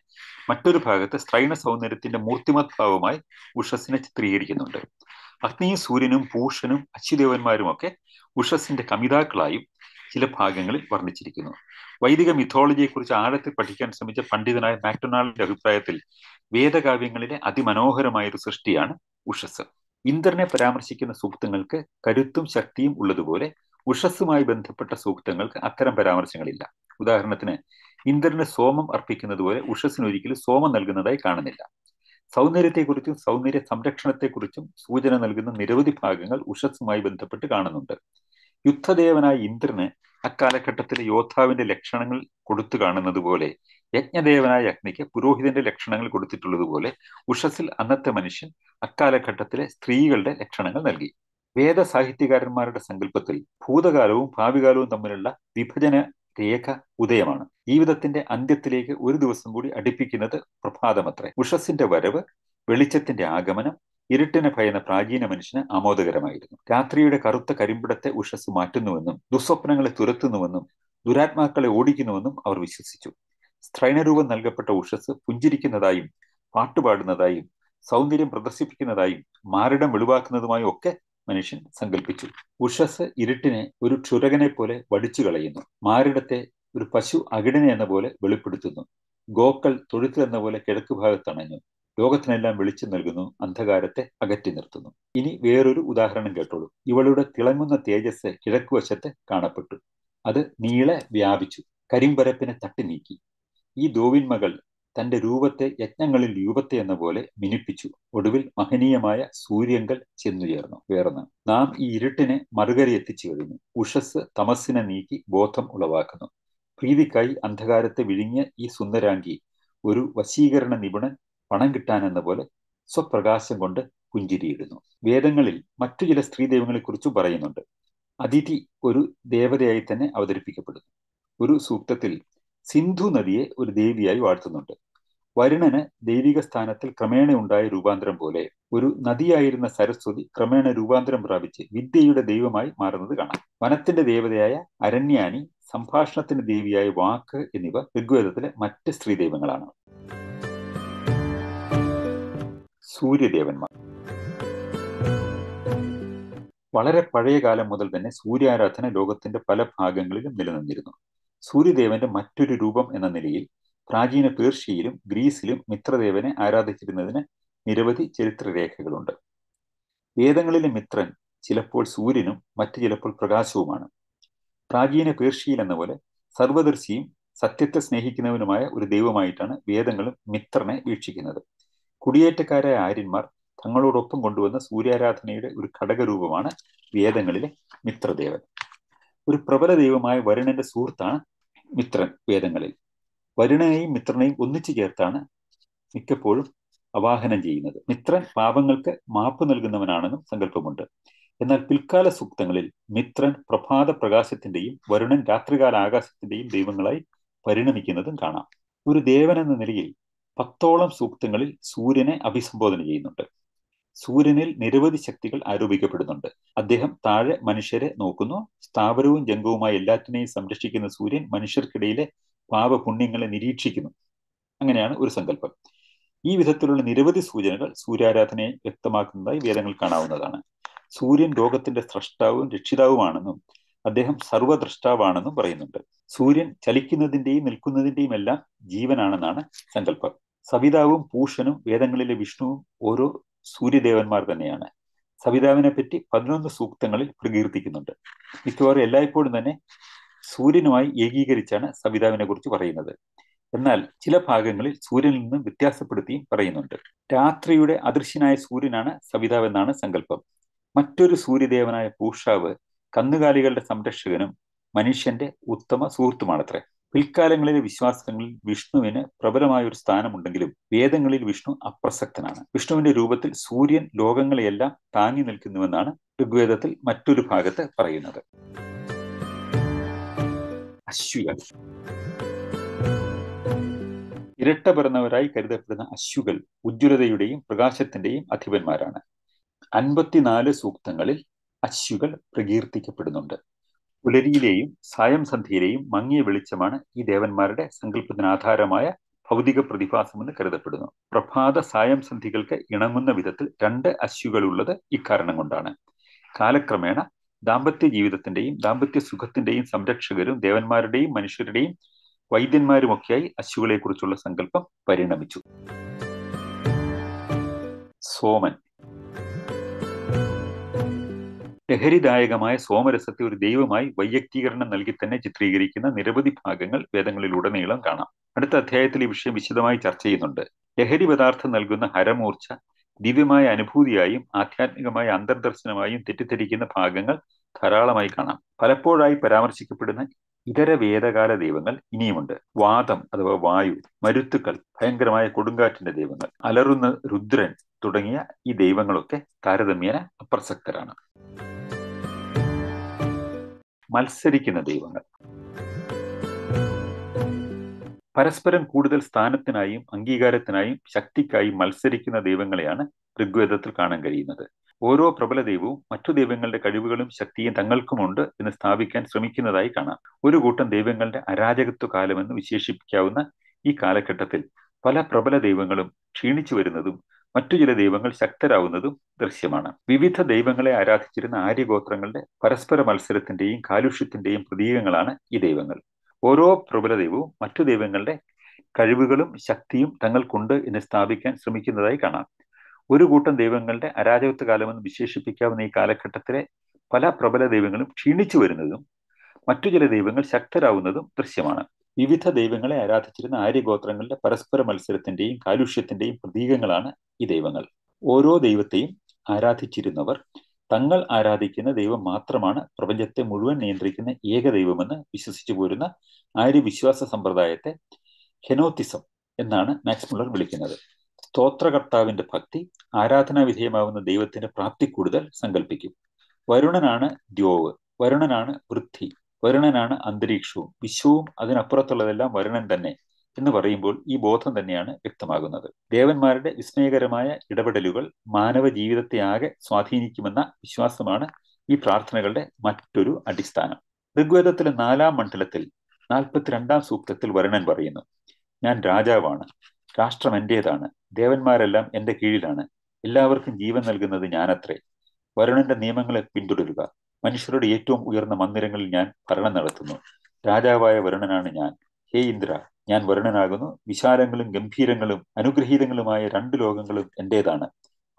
A: മറ്റൊരു ഭാഗത്ത് സ്ത്രൈണ സൗന്ദര്യത്തിന്റെ മൂർത്തിമത് ഭാവമായി ഉഷസ്സിനെ ചിത്രീകരിക്കുന്നുണ്ട് അഗ്നിയും സൂര്യനും പൂഷനും അച്യുദേവന്മാരുമൊക്കെ ഉഷസ്സിന്റെ കമിതാക്കളായും ചില ഭാഗങ്ങളിൽ വർണ്ണിച്ചിരിക്കുന്നു വൈദിക മിഥോളജിയെക്കുറിച്ച് ആഴത്തിൽ പഠിക്കാൻ ശ്രമിച്ച പണ്ഡിതനായ മാക്ഡൊണാൾഡിന്റെ അഭിപ്രായത്തിൽ വേദകാവ്യങ്ങളിലെ അതിമനോഹരമായ ഒരു സൃഷ്ടിയാണ് ഉഷസ് ഇന്ദ്രനെ പരാമർശിക്കുന്ന സൂക്തങ്ങൾക്ക് കരുത്തും ശക്തിയും ഉള്ളതുപോലെ ഉഷസ്സുമായി ബന്ധപ്പെട്ട സൂക്തങ്ങൾക്ക് അത്തരം പരാമർശങ്ങളില്ല ഉദാഹരണത്തിന് ഇന്ദ്രന് സോമം അർപ്പിക്കുന്നത് പോലെ ഉഷസ്സിന് ഒരിക്കലും സോമം നൽകുന്നതായി കാണുന്നില്ല സൗന്ദര്യത്തെക്കുറിച്ചും സൗന്ദര്യ സംരക്ഷണത്തെക്കുറിച്ചും സൂചന നൽകുന്ന നിരവധി ഭാഗങ്ങൾ ഉഷസ്സുമായി ബന്ധപ്പെട്ട് കാണുന്നുണ്ട് യുദ്ധദേവനായ ഇന്ദ്രന് അക്കാലഘട്ടത്തിലെ യോദ്ധാവിന്റെ ലക്ഷണങ്ങൾ കൊടുത്തു കാണുന്നത് പോലെ യജ്ഞദേവനായ അഗ്നിക്ക് പുരോഹിതന്റെ ലക്ഷണങ്ങൾ കൊടുത്തിട്ടുള്ളതുപോലെ ഉഷസിൽ അന്നത്തെ മനുഷ്യൻ അക്കാലഘട്ടത്തിലെ സ്ത്രീകളുടെ ലക്ഷണങ്ങൾ നൽകി വേദ സാഹിത്യകാരന്മാരുടെ സങ്കല്പത്തിൽ ഭൂതകാലവും ഭാവികാലവും തമ്മിലുള്ള വിഭജന രേഖ ഉദയമാണ് ജീവിതത്തിന്റെ അന്ത്യത്തിലേക്ക് ഒരു ദിവസം കൂടി അടുപ്പിക്കുന്നത് പ്രഭാതമത്രേ ഉഷസിന്റെ വരവ് വെളിച്ചത്തിന്റെ ആഗമനം ഇരുട്ടിനെ ഭയന്ന പ്രാചീന മനുഷ്യന് ആമോദകരമായിരുന്നു രാത്രിയുടെ കറുത്ത കരിമ്പിടത്തെ ഉഷസ് മാറ്റുന്നുവെന്നും ദുസ്വപ്നങ്ങളെ തുരത്തുന്നുവെന്നും ദുരാത്മാക്കളെ ഓടിക്കുന്നുവെന്നും അവർ വിശ്വസിച്ചു സ്ത്രൈനരൂപം നൽകപ്പെട്ട ഉഷസ് പുഞ്ചിരിക്കുന്നതായും പാട്ടുപാടുന്നതായും സൗന്ദര്യം പ്രദർശിപ്പിക്കുന്നതായും മാരിടം വെളിവാക്കുന്നതുമായും ഒക്കെ മനുഷ്യൻ സങ്കല്പിച്ചു ഉഷസ് ഇരുട്ടിനെ ഒരു ക്ഷുരകനെ പോലെ വടിച്ചു കളയുന്നു മാരിടത്തെ ഒരു പശു അകിടനെ എന്ന പോലെ വെളിപ്പെടുത്തുന്നു ഗോക്കൾ തൊഴുത്ത് എന്ന പോലെ കിഴക്ക് ഭാഗത്തണഞ്ഞു ലോകത്തിനെല്ലാം വെളിച്ചം നൽകുന്നു അന്ധകാരത്തെ അകറ്റി നിർത്തുന്നു ഇനി വേറൊരു ഉദാഹരണം കേട്ടോളൂ ഇവളുടെ തിളങ്ങുന്ന തേജസ് കിഴക്കുവശത്ത് കാണപ്പെട്ടു അത് നീളെ വ്യാപിച്ചു കരിമ്പരപ്പിനെ തട്ടി നീക്കി ഈ ദോവിന്മകൾ തന്റെ രൂപത്തെ യജ്ഞങ്ങളിൽ രൂപത്തെ എന്ന പോലെ മിനിപ്പിച്ചു ഒടുവിൽ മഹനീയമായ സൂര്യങ്കൽ ചെന്നുചേർന്നു ഉയർന്ന് നാം ഈ ഇരുട്ടിനെ മറുകരി എത്തിച്ചു കഴിഞ്ഞു ഉഷസ് തമസ്സിനെ നീക്കി ബോധം ഉളവാക്കുന്നു പ്രീതിക്കായി അന്ധകാരത്തെ വിഴുങ്ങിയ ഈ സുന്ദരാംഗി ഒരു വശീകരണ നിപുണൻ പണം കിട്ടാൻ എന്ന പോലെ സ്വപ്രകാശം കൊണ്ട് പുഞ്ചിരിയിടുന്നു വേദങ്ങളിൽ മറ്റു ചില സ്ത്രീ ദൈവങ്ങളെക്കുറിച്ച് പറയുന്നുണ്ട് അതിഥി ഒരു ദേവതയായി തന്നെ അവതരിപ്പിക്കപ്പെടുന്നു ഒരു സൂക്തത്തിൽ സിന്ധു നദിയെ ഒരു ദേവിയായി വാഴ്ത്തുന്നുണ്ട് വരുണന് ദൈവിക സ്ഥാനത്തിൽ ക്രമേണ ഉണ്ടായ രൂപാന്തരം പോലെ ഒരു നദിയായിരുന്ന സരസ്വതി ക്രമേണ രൂപാന്തരം പ്രാപിച്ച് വിദ്യയുടെ ദൈവമായി മാറുന്നത് കാണാം വനത്തിന്റെ ദേവതയായ അരണ്യാനി സംഭാഷണത്തിന്റെ ദേവിയായ വാക്ക് എന്നിവ ഋഗ്വേദത്തിലെ മറ്റ് സ്ത്രീ ദൈവങ്ങളാണ് സൂര്യദേവന്മാർ വളരെ പഴയ കാലം മുതൽ തന്നെ സൂര്യാരാധന ലോകത്തിന്റെ പല ഭാഗങ്ങളിലും നിലനിന്നിരുന്നു സൂര്യദേവന്റെ മറ്റൊരു രൂപം എന്ന നിലയിൽ പ്രാചീന പേർഷ്യയിലും ഗ്രീസിലും മിത്രദേവനെ ആരാധിച്ചിരുന്നതിന് നിരവധി ചരിത്രരേഖകളുണ്ട് വേദങ്ങളിലെ മിത്രൻ ചിലപ്പോൾ സൂര്യനും മറ്റു ചിലപ്പോൾ പ്രകാശവുമാണ് പ്രാചീന പേർഷ്യയിൽ എന്ന പോലെ സർവദർശിയും സത്യത്തെ സ്നേഹിക്കുന്നവനുമായ ഒരു ദൈവമായിട്ടാണ് വേദങ്ങളും മിത്രനെ വീക്ഷിക്കുന്നത് കുടിയേറ്റക്കാരായ ആര്യന്മാർ തങ്ങളോടൊപ്പം കൊണ്ടുവന്ന സൂര്യാരാധനയുടെ ഒരു ഘടകരൂപമാണ് വേദങ്ങളിലെ മിത്രദേവൻ ഒരു പ്രബല ദൈവമായ വരുണന്റെ സുഹൃത്താണ് മിത്രൻ വേദങ്ങളിൽ വരുണനെയും മിത്രനെയും ഒന്നിച്ചു ചേർത്താണ് മിക്കപ്പോഴും അവാഹനം ചെയ്യുന്നത് മിത്രൻ പാപങ്ങൾക്ക് മാപ്പ് നൽകുന്നവനാണെന്നും സങ്കല്പമുണ്ട് എന്നാൽ പിൽക്കാല സൂക്തങ്ങളിൽ മിത്രൻ പ്രഭാത പ്രകാശത്തിന്റെയും വരുണൻ രാത്രികാല ആകാശത്തിന്റെയും ദൈവങ്ങളായി പരിണമിക്കുന്നതും കാണാം ഒരു ദേവൻ എന്ന നിലയിൽ പത്തോളം സൂക്തങ്ങളിൽ സൂര്യനെ അഭിസംബോധന ചെയ്യുന്നുണ്ട് സൂര്യനിൽ നിരവധി ശക്തികൾ ആരോപിക്കപ്പെടുന്നുണ്ട് അദ്ദേഹം താഴെ മനുഷ്യരെ നോക്കുന്നു സ്ഥാപനവും ജംഗവുമായ എല്ലാറ്റിനെയും സംരക്ഷിക്കുന്ന സൂര്യൻ മനുഷ്യർക്കിടയിലെ പാപപുണ്യങ്ങളെ നിരീക്ഷിക്കുന്നു അങ്ങനെയാണ് ഒരു സങ്കല്പം ഈ വിധത്തിലുള്ള നിരവധി സൂചനകൾ സൂര്യാരാധനയെ വ്യക്തമാക്കുന്നതായി വേദങ്ങൾ കാണാവുന്നതാണ് സൂര്യൻ ലോകത്തിന്റെ സ്രഷ്ടാവും രക്ഷിതാവുമാണെന്നും അദ്ദേഹം സർവദ്രഷ്ടാവാണെന്നും പറയുന്നുണ്ട് സൂര്യൻ ചലിക്കുന്നതിന്റെയും നിൽക്കുന്നതിന്റെയും എല്ലാം ജീവനാണെന്നാണ് സങ്കല്പം സവിതാവും പൂഷനും വേദങ്ങളിലെ വിഷ്ണുവും ഓരോ സൂര്യദേവന്മാർ തന്നെയാണ് സവിതാവിനെ പറ്റി പതിനൊന്ന് സൂക്തങ്ങളിൽ പ്രകീർത്തിക്കുന്നുണ്ട് മിക്കവാറും എല്ലായ്പ്പോഴും തന്നെ സൂര്യനുമായി ഏകീകരിച്ചാണ് സവിതാവിനെ കുറിച്ച് പറയുന്നത് എന്നാൽ ചില ഭാഗങ്ങളിൽ സൂര്യനിൽ നിന്നും വ്യത്യാസപ്പെടുത്തിയും പറയുന്നുണ്ട് രാത്രിയുടെ അദൃശ്യനായ സൂര്യനാണ് സവിതാവെന്നാണ് എന്നാണ് സങ്കല്പം മറ്റൊരു സൂര്യദേവനായ പൂഷാവ് കന്നുകാലികളുടെ സംരക്ഷകനും മനുഷ്യന്റെ ഉത്തമ സുഹൃത്തുമാണത്രേ പിൽക്കാലങ്ങളിലെ വിശ്വാസങ്ങളിൽ വിഷ്ണുവിന് പ്രബലമായ ഒരു സ്ഥാനമുണ്ടെങ്കിലും വേദങ്ങളിൽ വിഷ്ണു അപ്രസക്തനാണ് വിഷ്ണുവിന്റെ രൂപത്തിൽ സൂര്യൻ ലോകങ്ങളെയെല്ലാം താങ്ങി നിൽക്കുന്നുവെന്നാണ് ഋഗ്വേദത്തിൽ മറ്റൊരു ഭാഗത്ത് പറയുന്നത് അശ്വികൾ ഇരട്ട പിറന്നവരായി കരുതപ്പെടുന്ന അശ്വികൾ ഉജ്ജ്വലതയുടെയും പ്രകാശത്തിന്റെയും അധിപന്മാരാണ് അൻപത്തിനാല് സൂക്തങ്ങളിൽ അശ്വികൾ പ്രകീർത്തിക്കപ്പെടുന്നുണ്ട് പുലരിയിലെയും സന്ധ്യയിലെയും മങ്ങിയ വെളിച്ചമാണ് ഈ ദേവന്മാരുടെ സങ്കല്പത്തിനാധാരമായ ഭൗതിക പ്രതിഭാസമെന്ന് കരുതപ്പെടുന്നു പ്രഭാത സന്ധികൾക്ക് ഇണങ്ങുന്ന വിധത്തിൽ രണ്ട് അശ്ശുകളുള്ളത് ഇക്കാരണം കൊണ്ടാണ് കാലക്രമേണ ദാമ്പത്യ ജീവിതത്തിന്റെയും ദാമ്പത്യ സുഖത്തിന്റെയും സംരക്ഷകരും ദേവന്മാരുടെയും മനുഷ്യരുടെയും വൈദ്യന്മാരുമൊക്കെയായി കുറിച്ചുള്ള സങ്കല്പം പരിണമിച്ചു സോമൻ ലഹരിദായകമായ സോമരസത്തെ ഒരു ദൈവമായി വൈയക്തീകരണം നൽകി തന്നെ ചിത്രീകരിക്കുന്ന നിരവധി ഭാഗങ്ങൾ വേദങ്ങളിലുടനീളം കാണാം അടുത്ത അധ്യായത്തിൽ ഈ വിഷയം വിശദമായി ചർച്ച ചെയ്യുന്നുണ്ട് ലഹരി പദാർത്ഥം നൽകുന്ന ഹരമൂർച്ച ദിവ്യമായ അനുഭൂതിയായും ആധ്യാത്മികമായ അന്തർദർശനമായും തെറ്റിദ്ധരിക്കുന്ന ഭാഗങ്ങൾ ധാരാളമായി കാണാം പലപ്പോഴായി പരാമർശിക്കപ്പെടുന്ന ഇതര വേദകാല ദൈവങ്ങൾ ഇനിയുമുണ്ട് വാദം അഥവാ വായു മരുത്തുക്കൾ ഭയങ്കരമായ കൊടുങ്കാറ്റിന്റെ ദൈവങ്ങൾ അലറുന്ന രുദ്രൻ തുടങ്ങിയ ഈ ദൈവങ്ങളൊക്കെ താരതമ്യേന അപ്രസക്തരാണ് മത്സരിക്കുന്ന ദൈവങ്ങൾ പരസ്പരം കൂടുതൽ സ്ഥാനത്തിനായും അംഗീകാരത്തിനായും ശക്തിക്കായും മത്സരിക്കുന്ന ദൈവങ്ങളെയാണ് ഋഗ്വേദത്തിൽ കാണാൻ കഴിയുന്നത് ഓരോ പ്രബല ദൈവവും മറ്റു ദൈവങ്ങളുടെ കഴിവുകളും ശക്തിയും തങ്ങൾക്കുമുണ്ട് എന്ന് സ്ഥാപിക്കാൻ ശ്രമിക്കുന്നതായി കാണാം ഒരു കൂട്ടം ദൈവങ്ങളുടെ അരാജകത്വ കാലമെന്ന് വിശേഷിപ്പിക്കാവുന്ന ഈ കാലഘട്ടത്തിൽ പല പ്രബല ദൈവങ്ങളും ക്ഷീണിച്ചു വരുന്നതും മറ്റു ചില ദൈവങ്ങൾ ശക്തരാകുന്നതും ദൃശ്യമാണ് വിവിധ ദൈവങ്ങളെ ആരാധിച്ചിരുന്ന ആര്യഗോത്രങ്ങളുടെ പരസ്പര മത്സരത്തിന്റെയും കാലുഷ്യത്തിന്റെയും പ്രതീകങ്ങളാണ് ഈ ദൈവങ്ങൾ ഓരോ പ്രബല ദൈവവും മറ്റു ദൈവങ്ങളുടെ കഴിവുകളും ശക്തിയും തങ്ങൾക്കുണ്ട് എന്ന് സ്ഥാപിക്കാൻ ശ്രമിക്കുന്നതായി കാണാം ഒരു കൂട്ടം ദൈവങ്ങളുടെ അരാജകത്വ കാലമെന്ന് വിശേഷിപ്പിക്കാവുന്ന ഈ കാലഘട്ടത്തിലെ പല പ്രബല ദൈവങ്ങളും ക്ഷീണിച്ചു വരുന്നതും മറ്റു ചില ദൈവങ്ങൾ ശക്തരാകുന്നതും ദൃശ്യമാണ് വിവിധ ദൈവങ്ങളെ ആരാധിച്ചിരുന്ന ആര്യഗോത്രങ്ങളുടെ പരസ്പര മത്സരത്തിന്റെയും കാലുഷ്യത്തിന്റെയും പ്രതീകങ്ങളാണ് ഈ ദൈവങ്ങൾ ഓരോ ദൈവത്തെയും ആരാധിച്ചിരുന്നവർ തങ്ങൾ ആരാധിക്കുന്ന ദൈവം മാത്രമാണ് പ്രപഞ്ചത്തെ മുഴുവൻ നിയന്ത്രിക്കുന്ന ഏക ദൈവമെന്ന് വിശ്വസിച്ചു പോരുന്ന ആര്യവിശ്വാസ സമ്പ്രദായത്തെ ഹെനോത്തിസം എന്നാണ് മാക്സ് മുള്ളർ വിളിക്കുന്നത് സ്തോത്രകർത്താവിന്റെ ഭക്തി ആരാധനാ വിധേയമാവുന്ന ദൈവത്തിന്റെ പ്രാപ്തി കൂടുതൽ സങ്കല്പിക്കും വരുണനാണ് ദ്യോവ് വരുണനാണ് വൃദ്ധി വരുണനാണ് അന്തരീക്ഷവും വിശ്വവും അതിനപ്പുറത്തുള്ളതെല്ലാം വരുണൻ തന്നെ എന്ന് പറയുമ്പോൾ ഈ ബോധം തന്നെയാണ് വ്യക്തമാകുന്നത് ദേവന്മാരുടെ വിസ്മയകരമായ ഇടപെടലുകൾ മാനവ ജീവിതത്തെ ആകെ സ്വാധീനിക്കുമെന്ന വിശ്വാസമാണ് ഈ പ്രാർത്ഥനകളുടെ മറ്റൊരു അടിസ്ഥാനം ഋഗ്വേദത്തിലെ നാലാം മണ്ഡലത്തിൽ നാൽപ്പത്തിരണ്ടാം സൂക്തത്തിൽ വരുണൻ പറയുന്നു ഞാൻ രാജാവാണ് രാഷ്ട്രം എൻ്റേതാണ് ദേവന്മാരെല്ലാം എൻ്റെ കീഴിലാണ് എല്ലാവർക്കും ജീവൻ നൽകുന്നത് ഞാനത്രേ വരുണന്റെ നിയമങ്ങളെ പിന്തുടരുക മനുഷ്യരുടെ ഏറ്റവും ഉയർന്ന മന്ദിരങ്ങളിൽ ഞാൻ ഭരണം നടത്തുന്നു രാജാവായ വരുണനാണ് ഞാൻ ഹേ ഇന്ദ്ര ഞാൻ വരുണനാകുന്നു വിശാലങ്ങളും ഗംഭീരങ്ങളും അനുഗ്രഹീതങ്ങളുമായ രണ്ട് ലോകങ്ങളും എൻ്റേതാണ്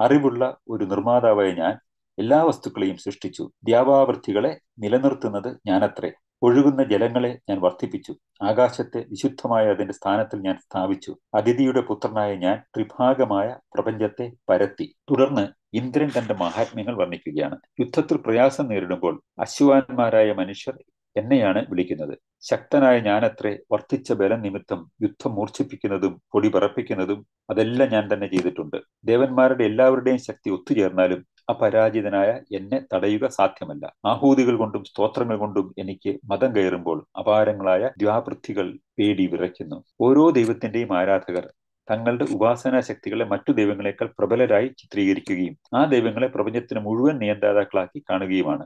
A: അറിവുള്ള ഒരു നിർമ്മാതാവായ ഞാൻ എല്ലാ വസ്തുക്കളെയും സൃഷ്ടിച്ചു ദ്യാവാവൃത്തികളെ നിലനിർത്തുന്നത് ഞാനത്രേ ഒഴുകുന്ന ജലങ്ങളെ ഞാൻ വർദ്ധിപ്പിച്ചു ആകാശത്തെ വിശുദ്ധമായ അതിന്റെ സ്ഥാനത്തിൽ ഞാൻ സ്ഥാപിച്ചു അതിഥിയുടെ പുത്രനായ ഞാൻ ത്രിഭാഗമായ പ്രപഞ്ചത്തെ പരത്തി തുടർന്ന് ഇന്ദ്രൻ തന്റെ മഹാത്മ്യങ്ങൾ വർണ്ണിക്കുകയാണ് യുദ്ധത്തിൽ പ്രയാസം നേരിടുമ്പോൾ അശ്വാന്മാരായ മനുഷ്യർ എന്നെയാണ് വിളിക്കുന്നത് ശക്തനായ ഞാനത്രേ വർദ്ധിച്ച ബലം നിമിത്തം യുദ്ധം മൂർച്ഛിപ്പിക്കുന്നതും പൊടി പറപ്പിക്കുന്നതും അതെല്ലാം ഞാൻ തന്നെ ചെയ്തിട്ടുണ്ട് ദേവന്മാരുടെ എല്ലാവരുടെയും ശക്തി ഒത്തുചേർന്നാലും അപരാജിതനായ എന്നെ തടയുക സാധ്യമല്ല ആഹൂതികൾ കൊണ്ടും സ്തോത്രങ്ങൾ കൊണ്ടും എനിക്ക് മതം കയറുമ്പോൾ അപാരങ്ങളായ ദ്വാപൃഥികൾ പേടി വിറയ്ക്കുന്നു ഓരോ ദൈവത്തിന്റെയും ആരാധകർ തങ്ങളുടെ ഉപാസനാ ശക്തികളെ മറ്റു ദൈവങ്ങളെക്കാൾ പ്രബലരായി ചിത്രീകരിക്കുകയും ആ ദൈവങ്ങളെ പ്രപഞ്ചത്തിന് മുഴുവൻ നിയന്താതാക്കളാക്കി കാണുകയുമാണ്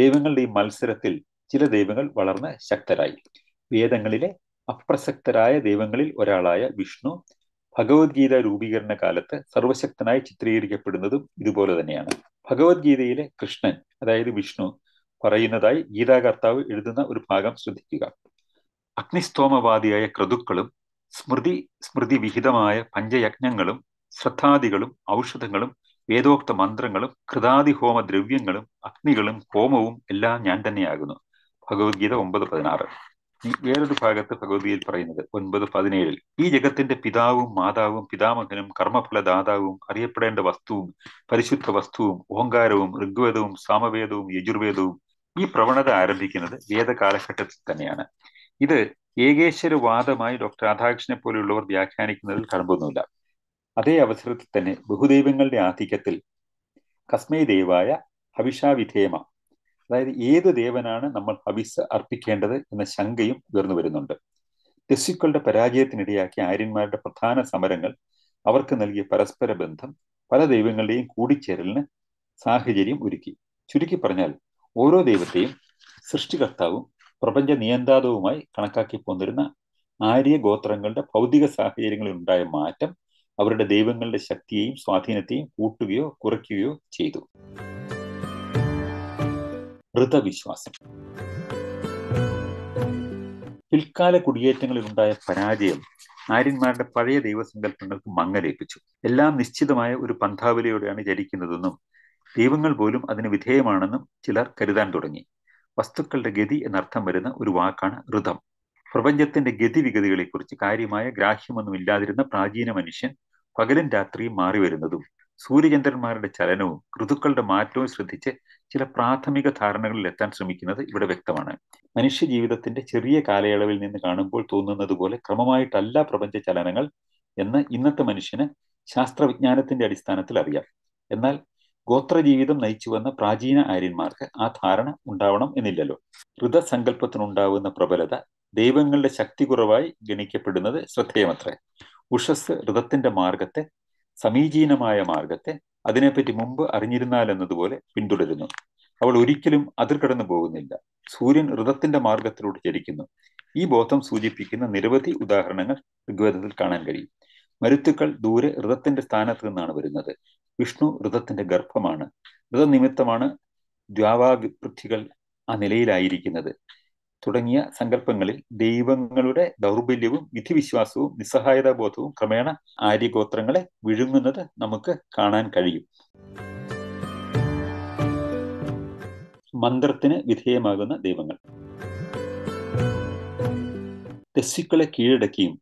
A: ദൈവങ്ങളുടെ ഈ മത്സരത്തിൽ ചില ദൈവങ്ങൾ വളർന്ന് ശക്തരായി വേദങ്ങളിലെ അപ്രസക്തരായ ദൈവങ്ങളിൽ ഒരാളായ വിഷ്ണു ഭഗവത്ഗീത രൂപീകരണ കാലത്ത് സർവശക്തനായി ചിത്രീകരിക്കപ്പെടുന്നതും ഇതുപോലെ തന്നെയാണ് ഭഗവത്ഗീതയിലെ കൃഷ്ണൻ അതായത് വിഷ്ണു പറയുന്നതായി ഗീതാകർത്താവ് എഴുതുന്ന ഒരു ഭാഗം ശ്രദ്ധിക്കുക അഗ്നിസ്തോമവാദിയായ ക്രതുക്കളും സ്മൃതി സ്മൃതി വിഹിതമായ പഞ്ചയജ്ഞങ്ങളും ശ്രദ്ധാദികളും ഔഷധങ്ങളും വേദോക്ത മന്ത്രങ്ങളും ഹോമ ദ്രവ്യങ്ങളും അഗ്നികളും ഹോമവും എല്ലാം ഞാൻ തന്നെയാകുന്നു ഭഗവത്ഗീത ഒമ്പത് പതിനാറ് വേറൊരു ഭാഗത്ത് ഭഗവതിയിൽ പറയുന്നത് ഒൻപത് പതിനേഴിൽ ഈ ജഗത്തിന്റെ പിതാവും മാതാവും പിതാമഹനും കർമ്മഫലദാതാവും അറിയപ്പെടേണ്ട വസ്തുവും പരിശുദ്ധ വസ്തുവും ഓങ്കാരവും ഋഗ്വേദവും സാമവേദവും യജുർവേദവും ഈ പ്രവണത ആരംഭിക്കുന്നത് വേദകാലഘട്ടത്തിൽ തന്നെയാണ് ഇത് ഏകേശ്വരവാദമായി ഡോക്ടർ രാധാകൃഷ്ണനെ പോലെയുള്ളവർ വ്യാഖ്യാനിക്കുന്നതിൽ കടമ്പൊന്നുമില്ല അതേ അവസരത്തിൽ തന്നെ ബഹുദൈവങ്ങളുടെ ആധിക്യത്തിൽ കസ്മൈ ദേവായ ഹവിഷാവിധേയമ അതായത് ഏത് ദേവനാണ് നമ്മൾ അവിസ് അർപ്പിക്കേണ്ടത് എന്ന ശങ്കയും ഉയർന്നു വരുന്നുണ്ട് ടെസ്റ്റുക്കളുടെ പരാജയത്തിനിടയാക്കിയ ആര്യന്മാരുടെ പ്രധാന സമരങ്ങൾ അവർക്ക് നൽകിയ പരസ്പര ബന്ധം പല ദൈവങ്ങളുടെയും കൂടിച്ചേരലിന് സാഹചര്യം ഒരുക്കി ചുരുക്കി പറഞ്ഞാൽ ഓരോ ദൈവത്തെയും സൃഷ്ടികർത്താവും പ്രപഞ്ച നിയന്താതവുമായി കണക്കാക്കി പോന്നിരുന്ന ആര്യ ഗോത്രങ്ങളുടെ ഭൗതിക സാഹചര്യങ്ങളിൽ ഉണ്ടായ മാറ്റം അവരുടെ ദൈവങ്ങളുടെ ശക്തിയെയും സ്വാധീനത്തെയും കൂട്ടുകയോ കുറയ്ക്കുകയോ ചെയ്തു ഋതവിശ്വാസം പിൽക്കാല ഉണ്ടായ പരാജയം ആര്യന്മാരുടെ പഴയ ദൈവസങ്കല്പങ്ങൾക്ക് മങ്ങലേൽപ്പിച്ചു എല്ലാം നിശ്ചിതമായ ഒരു പന്ഥാവലിയോടെയാണ് ചരിക്കുന്നതെന്നും ദൈവങ്ങൾ പോലും അതിന് വിധേയമാണെന്നും ചിലർ കരുതാൻ തുടങ്ങി വസ്തുക്കളുടെ ഗതി എന്നർത്ഥം വരുന്ന ഒരു വാക്കാണ് ഋതം പ്രപഞ്ചത്തിന്റെ ഗതിവിഗതികളെക്കുറിച്ച് കാര്യമായ ഗ്രാഹ്യമൊന്നുമില്ലാതിരുന്ന പ്രാചീന മനുഷ്യൻ പകലും രാത്രിയും മാറി വരുന്നതും സൂര്യചന്ദ്രന്മാരുടെ ചലനവും ഋതുക്കളുടെ മാറ്റവും ശ്രദ്ധിച്ച് ചില പ്രാഥമിക ധാരണകളിൽ എത്താൻ ശ്രമിക്കുന്നത് ഇവിടെ വ്യക്തമാണ് മനുഷ്യ ജീവിതത്തിന്റെ ചെറിയ കാലയളവിൽ നിന്ന് കാണുമ്പോൾ തോന്നുന്നത് പോലെ ക്രമമായിട്ടല്ല പ്രപഞ്ച ചലനങ്ങൾ എന്ന് ഇന്നത്തെ മനുഷ്യന് ശാസ്ത്രവിജ്ഞാനത്തിന്റെ അടിസ്ഥാനത്തിൽ അറിയാം എന്നാൽ ഗോത്രജീവിതം നയിച്ചു വന്ന പ്രാചീന ആര്യന്മാർക്ക് ആ ധാരണ ഉണ്ടാവണം എന്നില്ലല്ലോ ഋതസങ്കല്പത്തിനുണ്ടാവുന്ന പ്രബലത ദൈവങ്ങളുടെ ശക്തി കുറവായി ഗണിക്കപ്പെടുന്നത് ശ്രദ്ധേയമത്രേ ഉഷസ് ഋതത്തിന്റെ മാർഗത്തെ സമീചീനമായ മാർഗത്തെ അതിനെപ്പറ്റി മുമ്പ് അറിഞ്ഞിരുന്നാൽ എന്നതുപോലെ പിന്തുടരുന്നു അവൾ ഒരിക്കലും അതിർ കടന്നു പോകുന്നില്ല സൂര്യൻ ഋതത്തിന്റെ മാർഗത്തിലൂടെ ചരിക്കുന്നു ഈ ബോധം സൂചിപ്പിക്കുന്ന നിരവധി ഉദാഹരണങ്ങൾ ഋഗ്വേദത്തിൽ കാണാൻ കഴിയും മരുത്തുക്കൾ ദൂരെ ഋതത്തിന്റെ സ്ഥാനത്ത് നിന്നാണ് വരുന്നത് വിഷ്ണു ഋതത്തിന്റെ ഗർഭമാണ് ഋതനിമിത്തമാണ് ദ്വാവാഗ് പൃഥ്വികൾ ആ നിലയിലായിരിക്കുന്നത് തുടങ്ങിയ സങ്കല്പങ്ങളിൽ ദൈവങ്ങളുടെ ദൗർബല്യവും വിധിവിശ്വാസവും നിസ്സഹായതാബോധവും ക്രമേണ ആര്യഗോത്രങ്ങളെ വിഴുങ്ങുന്നത് നമുക്ക് കാണാൻ കഴിയും മന്ത്രത്തിന് വിധേയമാകുന്ന ദൈവങ്ങൾ ദസ്യുക്കളെ കീഴടക്കിയും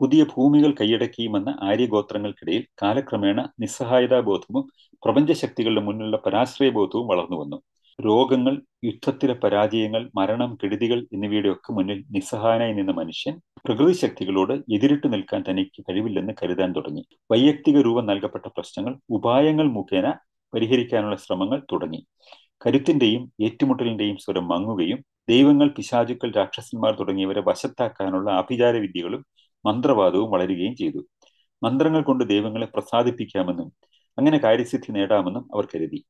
A: പുതിയ ഭൂമികൾ കൈയടക്കിയുമെന്ന ആര്യഗോത്രങ്ങൾക്കിടയിൽ കാലക്രമേണ നിസ്സഹായതാബോധവും പ്രപഞ്ചശക്തികളുടെ മുന്നിലുള്ള പരാശ്രയബോധവും വളർന്നു വന്നു രോഗങ്ങൾ യുദ്ധത്തിലെ പരാജയങ്ങൾ മരണം കെടുതികൾ ഒക്കെ മുന്നിൽ നിസ്സഹായനായി നിന്ന മനുഷ്യൻ പ്രകൃതി ശക്തികളോട് എതിരിട്ട് നിൽക്കാൻ തനിക്ക് കഴിവില്ലെന്ന് കരുതാൻ തുടങ്ങി വൈയക്തിക രൂപം നൽകപ്പെട്ട പ്രശ്നങ്ങൾ ഉപായങ്ങൾ മുഖേന പരിഹരിക്കാനുള്ള ശ്രമങ്ങൾ തുടങ്ങി കരുത്തിന്റെയും ഏറ്റുമുട്ടലിന്റെയും സ്വരം മങ്ങുകയും ദൈവങ്ങൾ പിശാചുക്കൾ രാക്ഷസന്മാർ തുടങ്ങിയവരെ വശത്താക്കാനുള്ള ആഭിചാര വിദ്യകളും മന്ത്രവാദവും വളരുകയും ചെയ്തു മന്ത്രങ്ങൾ കൊണ്ട് ദൈവങ്ങളെ പ്രസാദിപ്പിക്കാമെന്നും അങ്ങനെ കാര്യസിദ്ധി നേടാമെന്നും അവർ കരുതി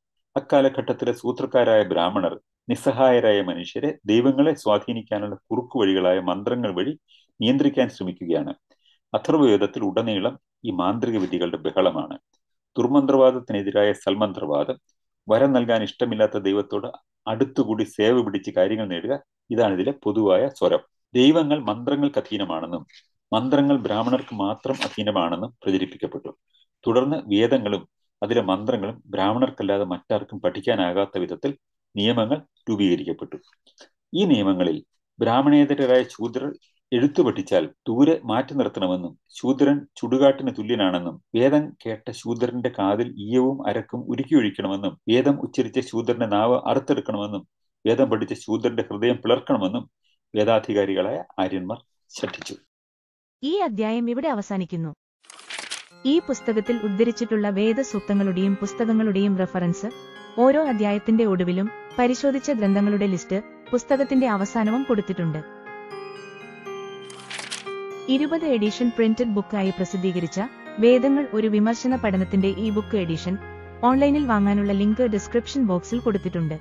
A: അക്കാലഘട്ടത്തിലെ സൂത്രക്കാരായ ബ്രാഹ്മണർ നിസ്സഹായരായ മനുഷ്യരെ ദൈവങ്ങളെ സ്വാധീനിക്കാനുള്ള കുറുക്കു വഴികളായ മന്ത്രങ്ങൾ വഴി നിയന്ത്രിക്കാൻ ശ്രമിക്കുകയാണ് അഥർവവേദത്തിൽ ഉടനീളം ഈ മാന്ത്രിക വിധികളുടെ ബഹളമാണ് ദുർമന്ത്രവാദത്തിനെതിരായ സൽമന്ത്രവാദം വരം നൽകാൻ ഇഷ്ടമില്ലാത്ത ദൈവത്തോട് അടുത്തുകൂടി സേവ പിടിച്ച് കാര്യങ്ങൾ നേടുക ഇതാണ് ഇതിലെ പൊതുവായ സ്വരം ദൈവങ്ങൾ മന്ത്രങ്ങൾക്ക് അധീനമാണെന്നും മന്ത്രങ്ങൾ ബ്രാഹ്മണർക്ക് മാത്രം അധീനമാണെന്നും പ്രചരിപ്പിക്കപ്പെട്ടു തുടർന്ന് വേദങ്ങളും അതിലെ മന്ത്രങ്ങളും ബ്രാഹ്മണർക്കല്ലാതെ മറ്റാർക്കും പഠിക്കാനാകാത്ത വിധത്തിൽ നിയമങ്ങൾ രൂപീകരിക്കപ്പെട്ടു ഈ നിയമങ്ങളിൽ ബ്രാഹ്മണേതരായ ശൂദ്രർ എഴുത്തു പഠിച്ചാൽ ദൂരെ മാറ്റി നിർത്തണമെന്നും ശൂദ്രൻ ചുടുകാട്ടിന് തുല്യനാണെന്നും വേദം കേട്ട ശൂദ്രന്റെ കാതിൽ ഈയവും അരക്കും ഉരുക്കി ഒഴിക്കണമെന്നും വേദം ഉച്ചരിച്ച ശൂദ്രന്റെ നാവ് അറുത്തെടുക്കണമെന്നും വേദം പഠിച്ച ശൂദ്രന്റെ ഹൃദയം പിളർക്കണമെന്നും വേദാധികാരികളായ ആര്യന്മാർ ശ്രദ്ധിച്ചു ഈ അധ്യായം ഇവിടെ അവസാനിക്കുന്നു ഈ പുസ്തകത്തിൽ ഉദ്ധരിച്ചിട്ടുള്ള വേദസൂക്തങ്ങളുടെയും പുസ്തകങ്ങളുടെയും റഫറൻസ് ഓരോ അധ്യായത്തിന്റെ ഒടുവിലും പരിശോധിച്ച ഗ്രന്ഥങ്ങളുടെ ലിസ്റ്റ് പുസ്തകത്തിന്റെ അവസാനവും കൊടുത്തിട്ടുണ്ട് ഇരുപത് എഡിഷൻ പ്രിന്റഡ് ബുക്കായി പ്രസിദ്ധീകരിച്ച വേദങ്ങൾ ഒരു വിമർശന പഠനത്തിന്റെ ഇ ബുക്ക് എഡിഷൻ ഓൺലൈനിൽ വാങ്ങാനുള്ള ലിങ്ക് ഡിസ്ക്രിപ്ഷൻ ബോക്സിൽ കൊടുത്തിട്ടുണ്ട്